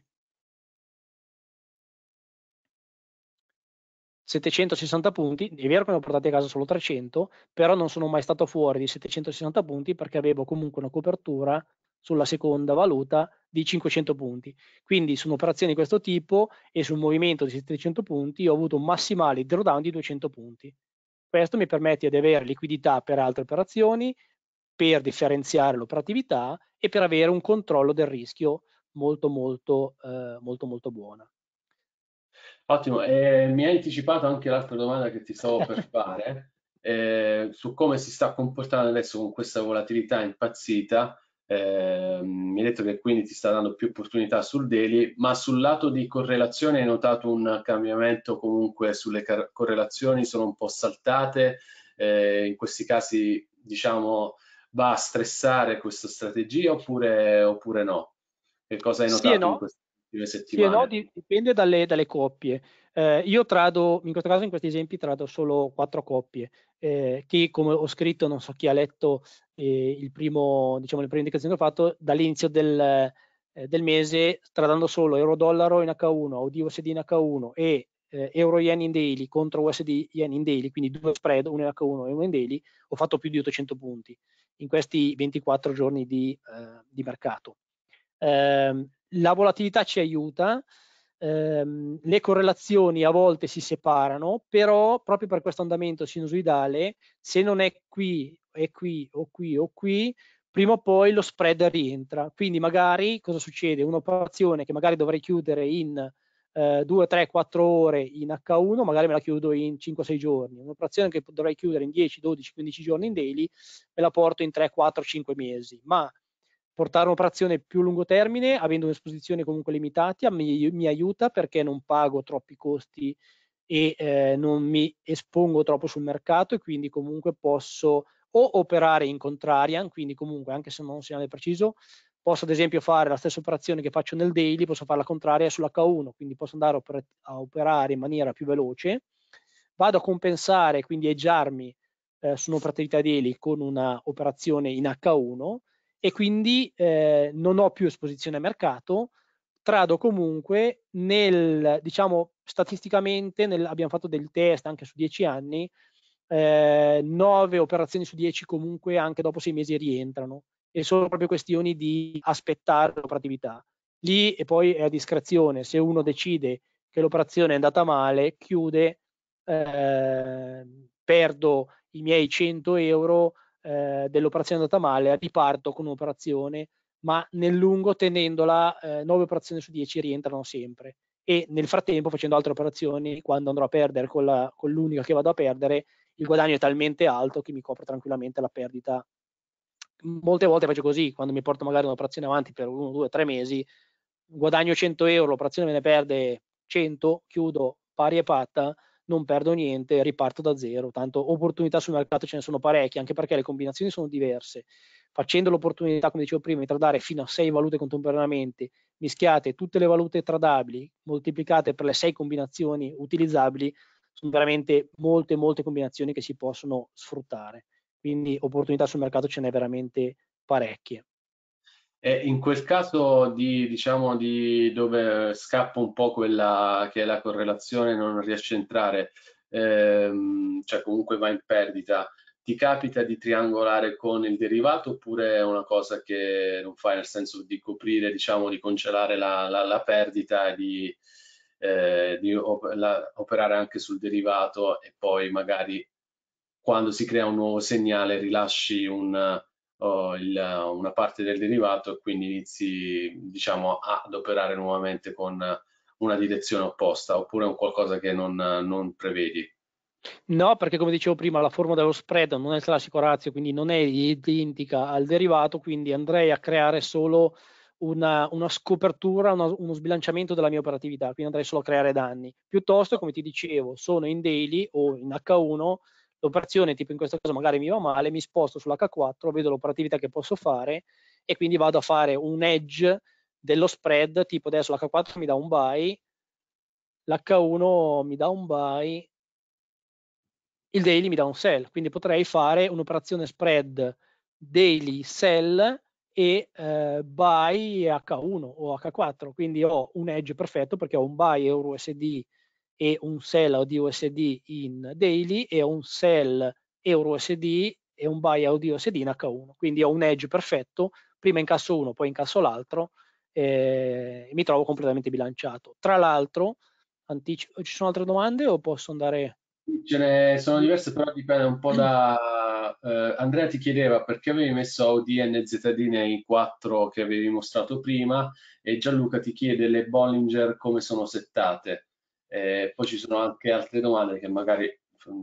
760 punti, è vero che ne ho portati a casa solo 300, però non sono mai stato fuori di 760 punti perché avevo comunque una copertura sulla seconda valuta di 500 punti. Quindi su un'operazione di questo tipo e su un movimento di 700 punti ho avuto un massimale drawdown di 200 punti. Questo mi permette di avere liquidità per altre operazioni, per differenziare l'operatività e per avere un controllo del rischio molto molto eh, molto molto buona. Ottimo, eh, mi hai anticipato anche l'altra domanda che ti stavo per fare eh, su come si sta comportando adesso con questa volatilità impazzita Ehm, mi hai detto che quindi ti sta dando più opportunità sul daily, ma sul lato di correlazione hai notato un cambiamento comunque sulle correlazioni, sono un po' saltate, eh, in questi casi diciamo va a stressare questa strategia oppure, oppure no? Che cosa hai notato? Sì no. in questo? delle settimane. Sì, no, dipende dalle, dalle coppie. Eh, io trado, in questo caso in questi esempi trado solo quattro coppie, eh, che come ho scritto, non so chi ha letto eh, il primo, diciamo, le prime indicazioni che ho fatto, dall'inizio del, eh, del mese, tradando solo euro-dollaro in H1, OD USD in H1 e eh, euro yen in daily contro USD yen in daily, quindi due spread, uno in H1 e uno in daily, ho fatto più di 800 punti in questi 24 giorni di, eh, di mercato. Eh, la volatilità ci aiuta, ehm, le correlazioni a volte si separano, però proprio per questo andamento sinusoidale, se non è qui, è qui o qui o qui, prima o poi lo spread rientra. Quindi magari cosa succede? Un'operazione che magari dovrei chiudere in eh, 2, 3, 4 ore in H1, magari me la chiudo in 5-6 giorni. Un'operazione che dovrei chiudere in 10, 12, 15 giorni in daily, me la porto in 3, 4, 5 mesi. Ma portare un'operazione più a lungo termine, avendo un'esposizione comunque limitata, mi, mi aiuta perché non pago troppi costi e eh, non mi espongo troppo sul mercato e quindi comunque posso o operare in contrarian, quindi comunque anche se non ho un segnale preciso, posso ad esempio fare la stessa operazione che faccio nel daily, posso fare la contraria sull'H1, quindi posso andare a operare in maniera più veloce, vado a compensare, quindi eggiarmi eh, su un'operatività daily con un'operazione in H1, e quindi eh, non ho più esposizione a mercato, trado comunque nel, diciamo, statisticamente, nel, abbiamo fatto del test anche su 10 anni, eh, operazioni su 10 comunque anche dopo 6 mesi rientrano e sono proprio questioni di aspettare l'operatività. Lì e poi è a discrezione, se uno decide che l'operazione è andata male, chiude, eh, perdo i miei 100 euro, eh, dell'operazione andata male, riparto con un'operazione, ma nel lungo tenendola eh, 9 operazioni su 10 rientrano sempre e nel frattempo facendo altre operazioni quando andrò a perdere con, l'unica che vado a perdere il guadagno è talmente alto che mi copre tranquillamente la perdita molte volte faccio così quando mi porto magari un'operazione avanti per uno, due, tre mesi guadagno 100 euro, l'operazione me ne perde 100, chiudo pari e patta non perdo niente, riparto da zero, tanto opportunità sul mercato ce ne sono parecchie, anche perché le combinazioni sono diverse. Facendo l'opportunità, come dicevo prima, di tradare fino a sei valute contemporaneamente, mischiate tutte le valute tradabili, moltiplicate per le sei combinazioni utilizzabili, sono veramente molte, molte combinazioni che si possono sfruttare. Quindi opportunità sul mercato ce n'è veramente parecchie. E in quel caso di, diciamo, di dove scappa un po' quella che è la correlazione, non riesce a entrare, ehm, cioè comunque va in perdita, ti capita di triangolare con il derivato oppure è una cosa che non fai nel senso di coprire, diciamo, di congelare la, la, la perdita e di, eh, di op la, operare anche sul derivato e poi magari quando si crea un nuovo segnale rilasci un oh, il, una parte del derivato e quindi inizi diciamo, ad operare nuovamente con una direzione opposta oppure un qualcosa che non, non prevedi. No, perché come dicevo prima la forma dello spread non è il classico razio, quindi non è identica al derivato, quindi andrei a creare solo una, una scopertura, uno, uno sbilanciamento della mia operatività, quindi andrei solo a creare danni. Piuttosto, come ti dicevo, sono in daily o in H1 l'operazione, tipo in questo caso magari mi va male, mi sposto sull'H4, vedo l'operatività che posso fare e quindi vado a fare un edge dello spread, tipo adesso l'H4 mi dà un buy, l'H1 mi dà un buy, il daily mi dà un sell, quindi potrei fare un'operazione spread daily sell e eh, buy H1 o H4, quindi ho un edge perfetto perché ho un buy euro USD e un sell di USD in daily e un sell euro USD e un buy di USD in H1. Quindi ho un edge perfetto, prima incasso uno, poi incasso l'altro eh, e mi trovo completamente bilanciato. Tra l'altro, anticipo, ci sono altre domande o posso andare? Ce ne sono diverse, però dipende un po' da... Eh, Andrea ti chiedeva perché avevi messo AUD e NZD nei 4 che avevi mostrato prima e Gianluca ti chiede le Bollinger come sono settate. Eh, poi ci sono anche altre domande che magari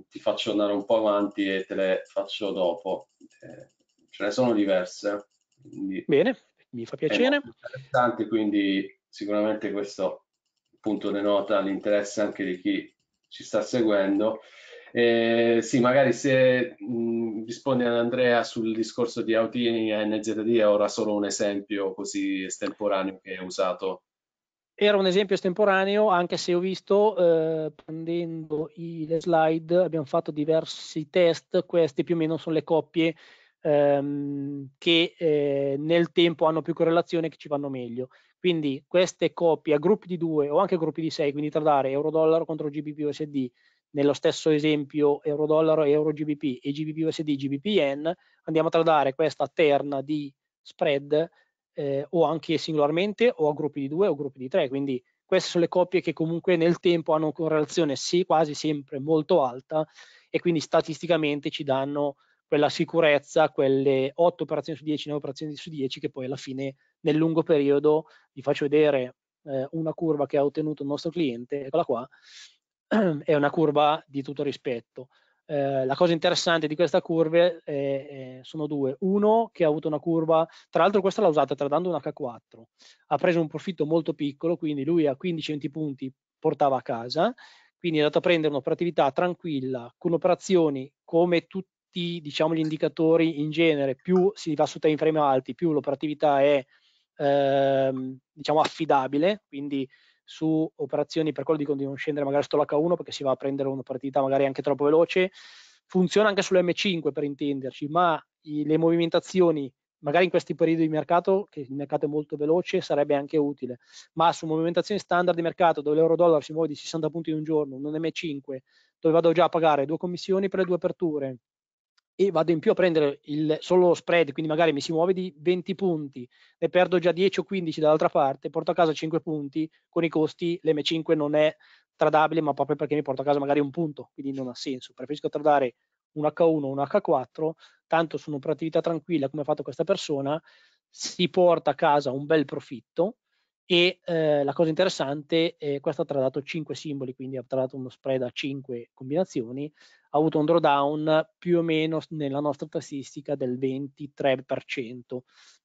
ti faccio andare un po' avanti e te le faccio dopo. Eh, ce ne sono diverse. Quindi, Bene, mi fa piacere. Interessanti, quindi sicuramente questo punto denota l'interesse anche di chi ci sta seguendo. Eh, sì, magari se mh, rispondi ad Andrea sul discorso di Autini e NZD, è ora solo un esempio così estemporaneo che è usato era un esempio estemporaneo, anche se ho visto, eh, prendendo i, le slide, abbiamo fatto diversi test, queste più o meno sono le coppie ehm, che eh, nel tempo hanno più correlazione e che ci vanno meglio. Quindi queste coppie a gruppi di due o anche a gruppi di sei, quindi tradare euro-dollaro contro GBP-USD, nello stesso esempio euro-dollaro, euro-GBP e GBP-USD, GBP-Yen, andiamo a tradare questa terna di spread eh, o anche singolarmente o a gruppi di due o gruppi di tre. Quindi queste sono le coppie che comunque nel tempo hanno una correlazione sì, quasi sempre molto alta e quindi statisticamente ci danno quella sicurezza, quelle 8 operazioni su 10, 9 operazioni su 10 che poi alla fine nel lungo periodo vi faccio vedere eh, una curva che ha ottenuto il nostro cliente, eccola qua, è una curva di tutto rispetto. Eh, la cosa interessante di questa curva è, è, sono due. Uno che ha avuto una curva, tra l'altro questa l'ha usata tradando un H4, ha preso un profitto molto piccolo, quindi lui a 15-20 punti portava a casa, quindi è andato a prendere un'operatività tranquilla, con operazioni come tutti diciamo, gli indicatori in genere, più si va su time frame alti, più l'operatività è ehm, diciamo affidabile, quindi su operazioni per quello dicono di non scendere magari sto l'H1 perché si va a prendere una partita magari anche troppo veloce. Funziona anche sull'M5 per intenderci, ma i, le movimentazioni magari in questi periodi di mercato, che il mercato è molto veloce, sarebbe anche utile, ma su movimentazioni standard di mercato dove l'euro dollaro si muove di 60 punti in un giorno, un M5, dove vado già a pagare due commissioni per le due aperture, e vado in più a prendere il, solo lo spread, quindi magari mi si muove di 20 punti, e perdo già 10 o 15 dall'altra parte, porto a casa 5 punti, con i costi l'M5 non è tradabile, ma proprio perché mi porto a casa magari un punto, quindi non ha senso. Preferisco tradare un H1 o un H4, tanto su un'operatività tranquilla come ha fatto questa persona, si porta a casa un bel profitto e eh, la cosa interessante, eh, questo ha tradato 5 simboli, quindi ha tradato uno spread a 5 combinazioni, ha avuto un drawdown più o meno nella nostra statistica del 23%.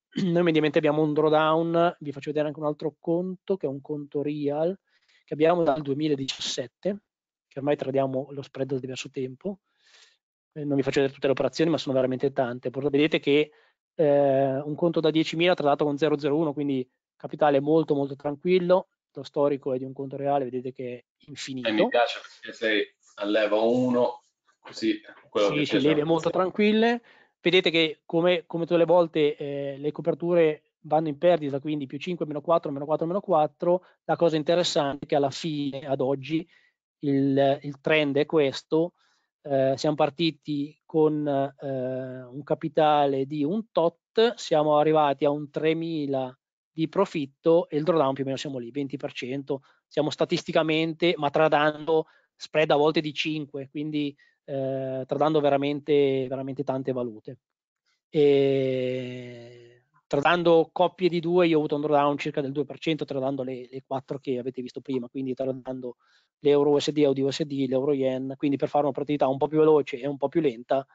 Noi mediamente abbiamo un drawdown, vi faccio vedere anche un altro conto, che è un conto real, che abbiamo dal 2017, che ormai tradiamo lo spread da diverso tempo. Eh, non vi faccio vedere tutte le operazioni, ma sono veramente tante. Però vedete che eh, un conto da 10.000 ha tradato con 001, quindi capitale molto molto tranquillo, lo storico è di un conto reale, vedete che è eh, infinito. E mi piace perché sei a leva 1, così quello sì, che sì, leve molto tranquille. Vedete che come, come tutte le volte eh, le coperture vanno in perdita, quindi più 5, meno 4, meno 4, meno 4. La cosa interessante è che alla fine, ad oggi, il, il trend è questo. Eh, siamo partiti con eh, un capitale di un tot, siamo arrivati a un 3000 di profitto e il drawdown più o meno siamo lì, 20%, siamo statisticamente, ma tradando spread a volte di 5, quindi eh, tradando veramente, veramente tante valute. E tradando coppie di 2 io ho avuto un drawdown circa del 2%, tradando le, le 4 che avete visto prima, quindi tradando l'euro USD, Audi USD, l'euro yen, quindi per fare una operatività un po' più veloce e un po' più lenta,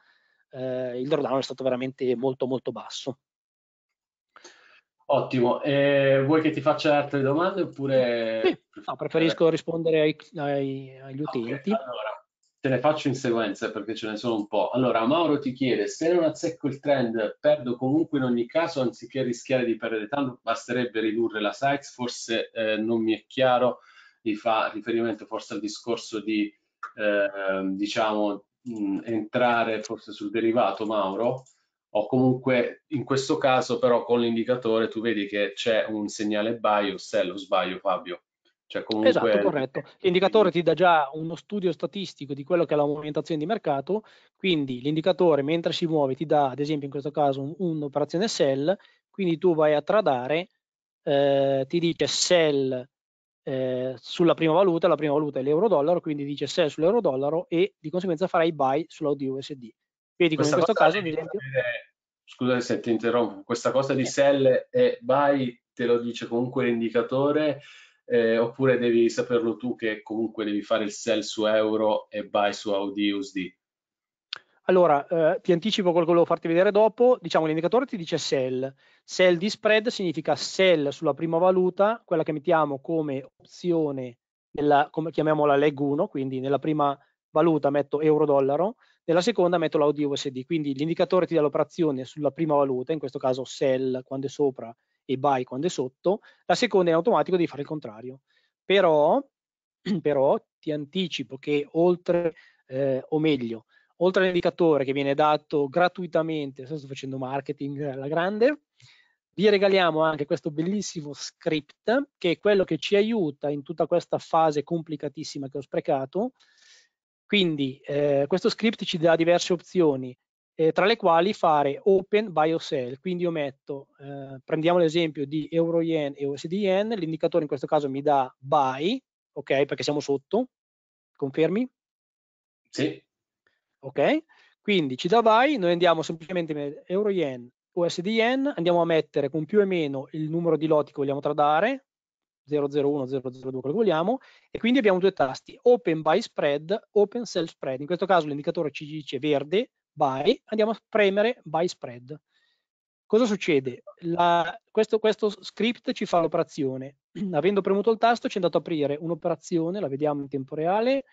eh, il drawdown è stato veramente molto molto basso. Ottimo, eh, vuoi che ti faccia altre domande oppure... Sì, no, preferisco rispondere ai, ai, agli ah, utenti. Okay, allora, te ne faccio in sequenza perché ce ne sono un po'. Allora, Mauro ti chiede, se non azzecco il trend, perdo comunque in ogni caso, anziché rischiare di perdere tanto, basterebbe ridurre la size, forse eh, non mi è chiaro, mi fa riferimento forse al discorso di, eh, diciamo, mh, entrare forse sul derivato, Mauro o comunque in questo caso però con l'indicatore tu vedi che c'è un segnale buy o sell o sbaglio Fabio. Cioè comunque... Esatto, corretto. L'indicatore ti dà già uno studio statistico di quello che è la movimentazione di mercato, quindi l'indicatore mentre si muove ti dà ad esempio in questo caso un'operazione sell, quindi tu vai a tradare, eh, ti dice sell eh, sulla prima valuta, la prima valuta è l'euro dollaro, quindi dice sell sull'euro dollaro e di conseguenza farai buy sull'audio USD. Vedi come in questo caso, ad esempio... Scusa se ti interrompo, questa cosa di sell e buy te lo dice comunque l'indicatore eh, oppure devi saperlo tu che comunque devi fare il sell su euro e buy su Audi USD? Allora, eh, ti anticipo quello che volevo farti vedere dopo. Diciamo, l'indicatore ti dice sell. Sell di spread significa sell sulla prima valuta, quella che mettiamo come opzione, nella, come chiamiamola leg 1, quindi nella prima valuta metto euro-dollaro, nella seconda metto l'audio USD, quindi l'indicatore ti dà l'operazione sulla prima valuta, in questo caso sell quando è sopra e buy quando è sotto, la seconda in automatico devi fare il contrario. Però, però ti anticipo che oltre, eh, o meglio, oltre all'indicatore che viene dato gratuitamente, sto facendo marketing alla grande, vi regaliamo anche questo bellissimo script che è quello che ci aiuta in tutta questa fase complicatissima che ho sprecato quindi eh, questo script ci dà diverse opzioni, eh, tra le quali fare open buy or sell, quindi io metto, eh, prendiamo l'esempio di euro yen e USD yen, l'indicatore in questo caso mi dà buy, ok, perché siamo sotto, confermi? Sì. Ok, quindi ci dà buy, noi andiamo semplicemente euro yen, USD yen, andiamo a mettere con più e meno il numero di lotti che vogliamo tradare, 001, 002, quello che vogliamo, e quindi abbiamo due tasti, open buy spread, open sell spread, in questo caso l'indicatore ci dice verde, buy, andiamo a premere buy spread. Cosa succede? La, questo, questo, script ci fa l'operazione, avendo premuto il tasto ci è andato a aprire un'operazione, la vediamo in tempo reale,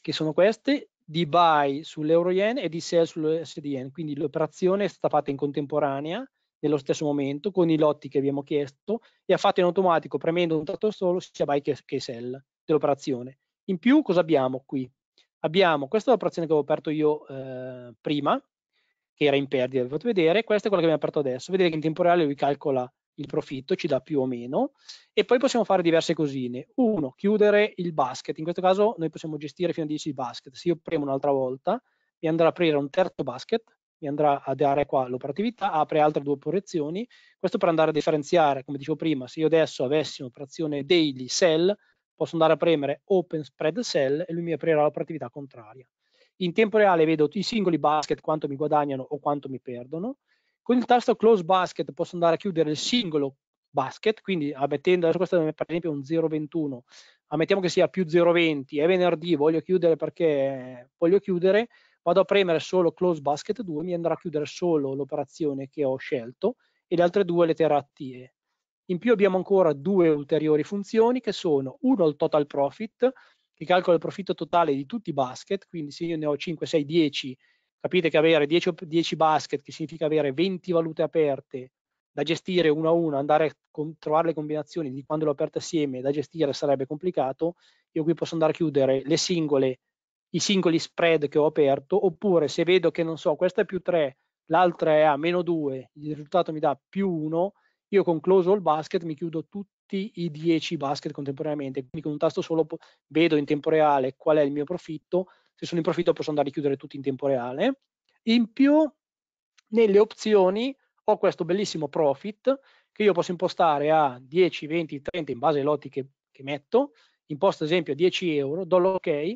che sono queste, di buy sull'euro yen e di sell sull'SDN, quindi l'operazione è stata fatta in contemporanea, nello stesso momento con i lotti che abbiamo chiesto e ha fatto in automatico premendo un tasto solo sia buy che, che sell dell'operazione. In più cosa abbiamo qui? Abbiamo questa è l'operazione che avevo aperto io eh, prima, che era in perdita, vi fatto vedere, questa è quella che abbiamo aperto adesso. Vedete che in tempo reale lui calcola il profitto, ci dà più o meno, e poi possiamo fare diverse cosine. Uno, chiudere il basket, in questo caso noi possiamo gestire fino a 10 basket. Se io premo un'altra volta, mi andrà ad aprire un terzo basket, mi andrà a dare qua l'operatività, apre altre due operazioni, questo per andare a differenziare, come dicevo prima, se io adesso avessi un'operazione daily cell, posso andare a premere open spread cell e lui mi aprirà l'operatività contraria. In tempo reale vedo i singoli basket quanto mi guadagnano o quanto mi perdono, con il tasto close basket posso andare a chiudere il singolo basket, quindi ammettendo, adesso questo è per esempio un 0,21, ammettiamo che sia più 0,20, è venerdì, voglio chiudere perché voglio chiudere, vado a premere solo close basket 2, mi andrà a chiudere solo l'operazione che ho scelto e le altre due le terrà attive. In più abbiamo ancora due ulteriori funzioni che sono uno il total profit, che calcola il profitto totale di tutti i basket, quindi se io ne ho 5, 6, 10, capite che avere 10, 10 basket, che significa avere 20 valute aperte da gestire uno a uno, andare a trovare le combinazioni di quando le ho aperte assieme da gestire sarebbe complicato, io qui posso andare a chiudere le singole i singoli spread che ho aperto, oppure se vedo che non so, questa è più 3, l'altra è a meno 2, il risultato mi dà più 1, io con close all basket mi chiudo tutti i 10 basket contemporaneamente, quindi con un tasto solo vedo in tempo reale qual è il mio profitto, se sono in profitto posso andare a chiudere tutti in tempo reale. In più nelle opzioni ho questo bellissimo profit che io posso impostare a 10, 20, 30 in base ai lotti che, che metto, imposto ad esempio 10 euro, do l'ok,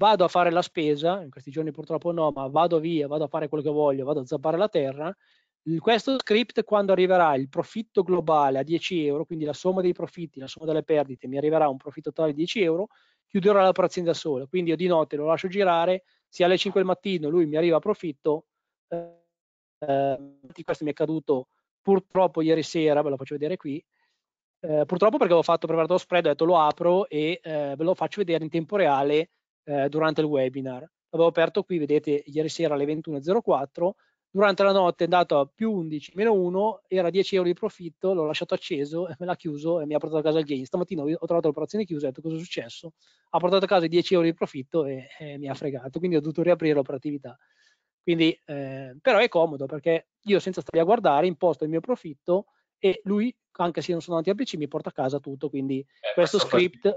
vado a fare la spesa, in questi giorni purtroppo no, ma vado via, vado a fare quello che voglio, vado a zappare la terra, questo script quando arriverà il profitto globale a 10 euro, quindi la somma dei profitti, la somma delle perdite, mi arriverà un profitto totale di 10 euro, chiuderò l'operazione da sola. Quindi io di notte lo lascio girare, se alle 5 del mattino lui mi arriva a profitto, eh, eh, questo mi è accaduto purtroppo ieri sera, ve lo faccio vedere qui, eh, purtroppo perché avevo fatto preparato lo spread, ho detto lo apro e eh, ve lo faccio vedere in tempo reale eh, durante il webinar. L'avevo aperto qui, vedete, ieri sera alle 21.04, durante la notte è andato a più 11, meno 1, era 10 euro di profitto, l'ho lasciato acceso, me l'ha chiuso e mi ha portato a casa il gain. Stamattina ho trovato l'operazione chiusa, e ho detto cosa è successo? Ha portato a casa i 10 euro di profitto e, e, mi ha fregato, quindi ho dovuto riaprire l'operatività. Quindi, eh, però è comodo perché io senza stare a guardare imposto il mio profitto, e lui, anche se non sono andato a PC, mi porta a casa tutto, quindi eh, questo, questo script...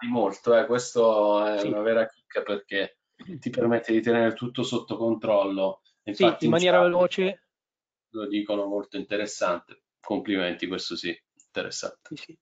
Di molto, eh, questo è sì. una vera chicca perché ti permette di tenere tutto sotto controllo. Infatti, sì, in maniera in veloce. Lo dicono molto interessante. Complimenti, questo sì, interessante. Sì, sì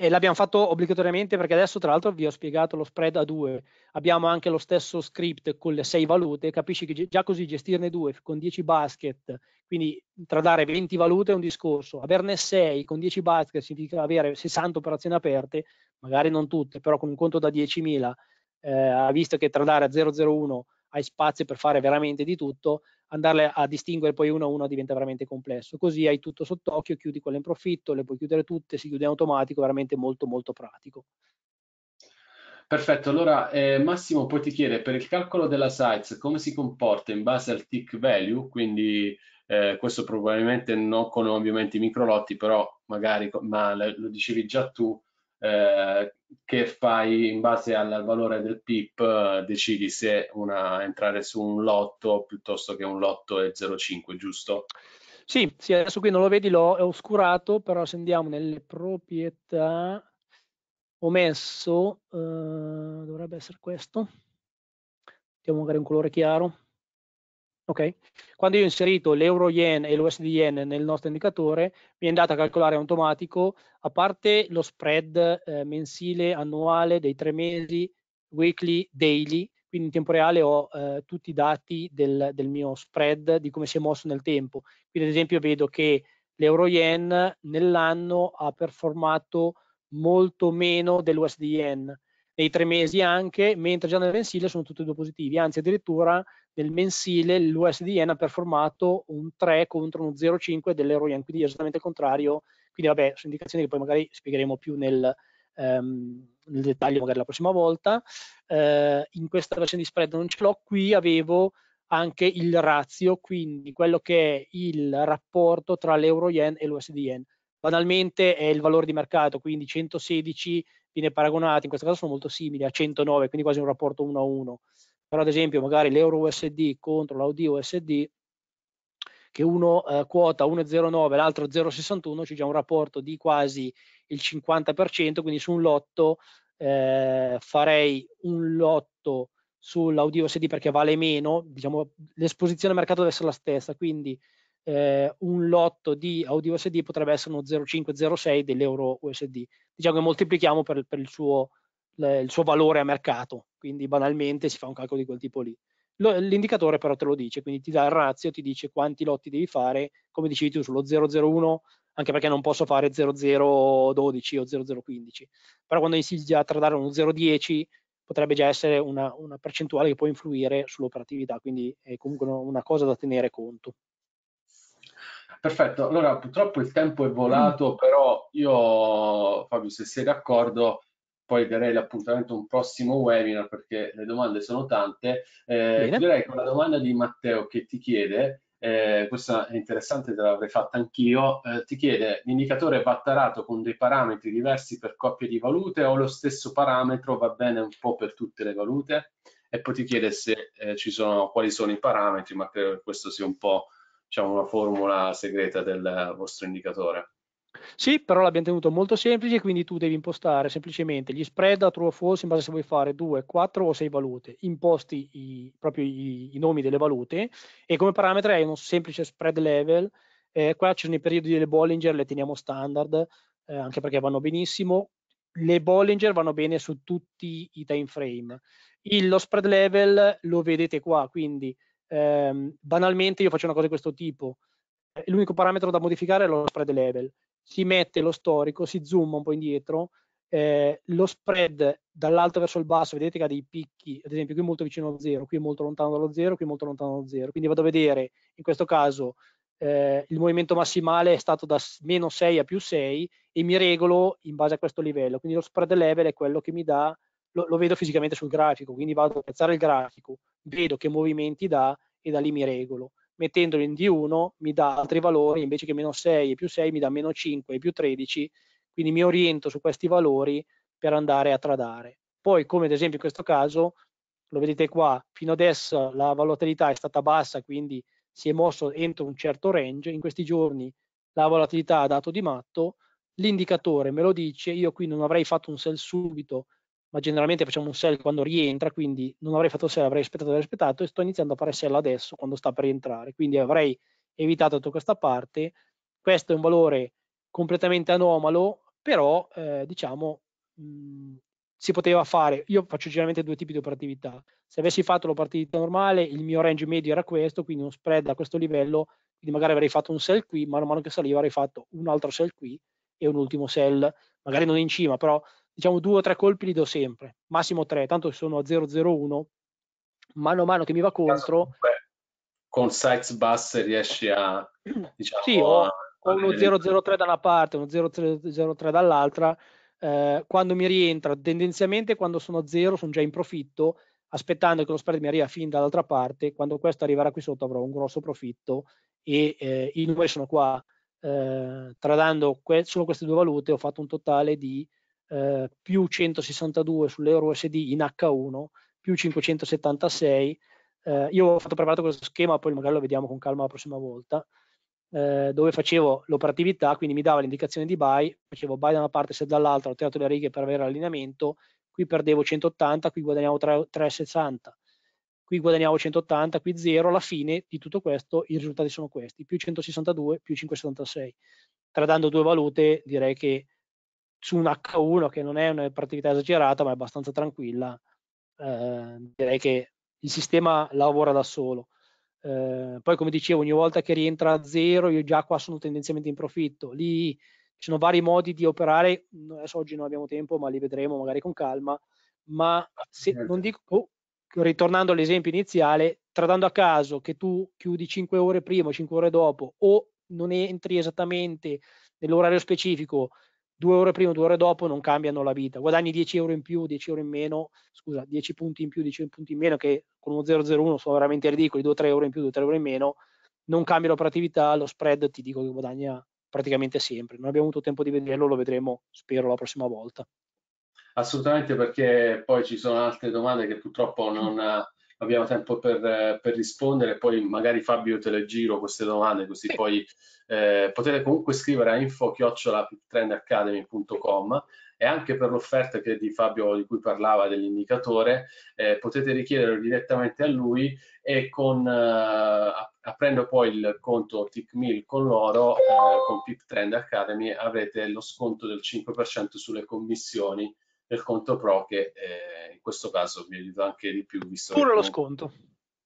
e l'abbiamo fatto obbligatoriamente perché adesso tra l'altro vi ho spiegato lo spread a due, abbiamo anche lo stesso script con le sei valute, capisci che già così gestirne due con 10 basket, quindi tradare 20 valute è un discorso, averne 6 con 10 basket significa avere 60 operazioni aperte, magari non tutte, però con un conto da 10.000, eh, visto che tradare a 001 hai spazi per fare veramente di tutto, andarle a distinguere poi uno a uno diventa veramente complesso. Così hai tutto sott'occhio, chiudi quelle in profitto, le puoi chiudere tutte, si chiude in automatico, veramente molto molto pratico. Perfetto, allora eh, Massimo poi ti chiede per il calcolo della size come si comporta in base al tick value, quindi eh, questo probabilmente non con ovviamente i microlotti, però magari, ma lo dicevi già tu, eh, che fai in base al valore del PIP, eh, decidi se una, entrare su un lotto piuttosto che un lotto e 0,5, giusto? Sì, sì, adesso qui non lo vedi, l'ho oscurato, però se andiamo nelle proprietà, ho messo, eh, dovrebbe essere questo, mettiamo magari un colore chiaro, Okay? Quando io ho inserito l'euro yen e l'USD yen nel nostro indicatore, mi è andata a calcolare automatico, a parte lo spread eh, mensile, annuale, dei tre mesi, weekly, daily, quindi in tempo reale ho eh, tutti i dati del, del, mio spread, di come si è mosso nel tempo. Quindi ad esempio vedo che l'euro yen nell'anno ha performato molto meno dell'USD yen, nei tre mesi anche, mentre già nel mensile sono tutti e due positivi, anzi addirittura nel mensile l'USDN ha performato un 3 contro un 0,5 dell'Euro Yen, quindi esattamente il contrario, quindi vabbè, sono indicazioni che poi magari spiegheremo più nel, ehm, nel dettaglio magari la prossima volta, eh, in questa versione di spread non ce l'ho, qui avevo anche il ratio, quindi quello che è il rapporto tra l'Euro Yen e l'USDN, banalmente è il valore di mercato, quindi 116 viene paragonato, in questo caso sono molto simili a 109, quindi quasi un rapporto 1 a 1. Però ad esempio magari l'euro USD contro l'AUD USD, che uno eh, quota 1,09, l'altro 0,61, c'è già un rapporto di quasi il 50%, quindi su un lotto eh, farei un lotto sull'AUD USD perché vale meno, diciamo, l'esposizione al mercato deve essere la stessa, quindi eh, un lotto di Audi USD potrebbe essere uno 0,506 dell'euro USD. Diciamo che moltiplichiamo per, per il, suo, le, il, suo, valore a mercato, quindi banalmente si fa un calcolo di quel tipo lì. L'indicatore però te lo dice, quindi ti dà il razio, ti dice quanti lotti devi fare, come dicevi tu sullo 001, anche perché non posso fare 0012 o 0015. Però quando inizi a tradare uno 010 potrebbe già essere una, una percentuale che può influire sull'operatività, quindi è comunque una cosa da tenere conto. Perfetto, allora purtroppo il tempo è volato, mm. però io, Fabio, se sei d'accordo, poi darei l'appuntamento a un prossimo webinar perché le domande sono tante. Eh, direi con la domanda di Matteo che ti chiede, eh, questa è interessante, te l'avrei fatta anch'io, eh, ti chiede l'indicatore va tarato con dei parametri diversi per coppie di valute o lo stesso parametro va bene un po' per tutte le valute? E poi ti chiede se, eh, ci sono, quali sono i parametri, ma credo che questo sia un po' diciamo, una formula segreta del vostro indicatore. Sì, però l'abbiamo tenuto molto semplice, quindi tu devi impostare semplicemente gli spread a true o false in base a se vuoi fare 2, 4 o 6 valute. Imposti i, proprio i, i nomi delle valute e come parametri hai un semplice spread level. Eh, qua ci sono i periodi delle Bollinger, le teniamo standard, eh, anche perché vanno benissimo. Le Bollinger vanno bene su tutti i time frame. Il, lo spread level lo vedete qua, quindi eh, banalmente io faccio una cosa di questo tipo, eh, l'unico parametro da modificare è lo spread level, si mette lo storico, si zoom un po' indietro, eh, lo spread dall'alto verso il basso, vedete che ha dei picchi, ad esempio qui è molto vicino allo 0, qui è molto lontano dallo 0, qui è molto lontano dallo 0, quindi vado a vedere in questo caso eh, il movimento massimale è stato da meno 6 a più 6 e mi regolo in base a questo livello, quindi lo spread level è quello che mi dà lo, lo vedo fisicamente sul grafico, quindi vado a piazzare il grafico, vedo che movimenti dà e da lì mi regolo. Mettendolo in D1 mi dà altri valori, invece che meno 6 e più 6 mi dà meno 5 e più 13, quindi mi oriento su questi valori per andare a tradare. Poi, come ad esempio in questo caso, lo vedete qua, fino adesso la volatilità è stata bassa, quindi si è mosso entro un certo range, in questi giorni la volatilità ha dato di matto, l'indicatore me lo dice, io qui non avrei fatto un sell subito ma generalmente facciamo un sell quando rientra, quindi non avrei fatto sell, avrei aspettato e aspettato e sto iniziando a fare sell adesso quando sta per rientrare, quindi avrei evitato tutta questa parte. Questo è un valore completamente anomalo, però eh, diciamo mh, mm, si poteva fare, io faccio generalmente due tipi di operatività, se avessi fatto l'operatività normale il mio range medio era questo, quindi uno spread a questo livello, quindi magari avrei fatto un sell qui, man mano che saliva avrei fatto un altro sell qui e un ultimo sell, magari non in cima, però diciamo due o tre colpi li do sempre, massimo tre, tanto sono a 0-0-1, mano a mano che mi va contro... con Sites basse riesci a... Diciamo, sì, ho, a... ho uno 0-0-3 da una parte, uno 0-0-3 dall'altra, eh, quando mi rientra, tendenzialmente quando sono a 0 sono già in profitto, aspettando che lo spread mi arriva fin dall'altra parte, quando questo arriverà qui sotto avrò un grosso profitto e eh, i numeri sono qua. Eh, tradando que solo queste due valute ho fatto un totale di eh, più 162 sull'euro USD in H1 più 576. Eh, io ho fatto preparato questo schema, poi magari lo vediamo con calma la prossima volta, eh, dove facevo l'operatività, quindi mi dava l'indicazione di buy, facevo buy da una parte, set dall'altra, ho tirato le righe per avere l'allineamento, qui perdevo 180, qui guadagnavo 360, qui guadagnavo 180, qui 0, alla fine di tutto questo i risultati sono questi, più 162, più 576. Tradando due valute direi che su un H1 che non è un'iperattività esagerata ma è abbastanza tranquilla, eh, direi che il sistema lavora da solo. Eh, poi come dicevo, ogni volta che rientra a zero io già qua sono tendenzialmente in profitto. Lì ci sono vari modi di operare, adesso oggi non abbiamo tempo ma li vedremo magari con calma, ma se eh, non dico... Oh, ritornando all'esempio iniziale, tradando a caso che tu chiudi 5 ore prima o 5 ore dopo o non entri esattamente nell'orario specifico due ore prima, due ore dopo non cambiano la vita. Guadagni 10 euro in più, 10 euro in meno, scusa, 10 punti in più, 10 punti in meno, che con uno 001 sono veramente ridicoli, 2-3 euro in più, 2-3 euro in meno, non cambia l'operatività, lo spread ti dico che guadagna praticamente sempre. Non abbiamo avuto tempo di vederlo, lo vedremo, spero, la prossima volta. Assolutamente, perché poi ci sono altre domande che purtroppo non abbiamo tempo per, per rispondere, poi magari Fabio te le giro queste domande così sì. poi eh, potete comunque scrivere a info-trendacademy.com e anche per l'offerta che di Fabio di cui parlava dell'indicatore eh, potete richiederlo direttamente a lui e con, eh, aprendo poi il conto TickMill con loro eh, con PipTrend Academy avrete lo sconto del 5% sulle commissioni del conto pro che eh, in questo caso mi aiuta anche di più visto pure lo sconto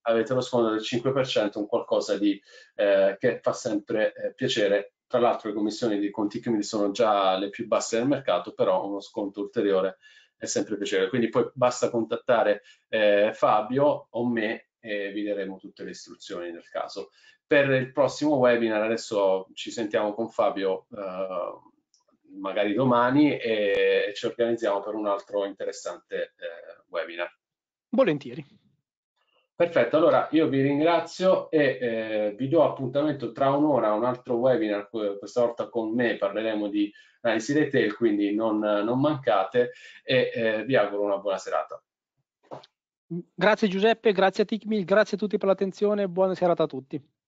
avete lo sconto del 5% un qualcosa di, eh, che fa sempre eh, piacere tra l'altro le commissioni di conti criminali sono già le più basse del mercato però uno sconto ulteriore è sempre piacere quindi poi basta contattare eh, Fabio o me e vi daremo tutte le istruzioni nel caso per il prossimo webinar adesso ci sentiamo con Fabio eh, magari domani e ci organizziamo per un altro interessante eh, webinar. Volentieri. Perfetto, allora io vi ringrazio e eh, vi do appuntamento tra un'ora a un altro webinar, questa volta con me parleremo di analisi retail, quindi non, non mancate e eh, vi auguro una buona serata. Grazie Giuseppe, grazie a Tikmil, grazie a tutti per l'attenzione e buona serata a tutti.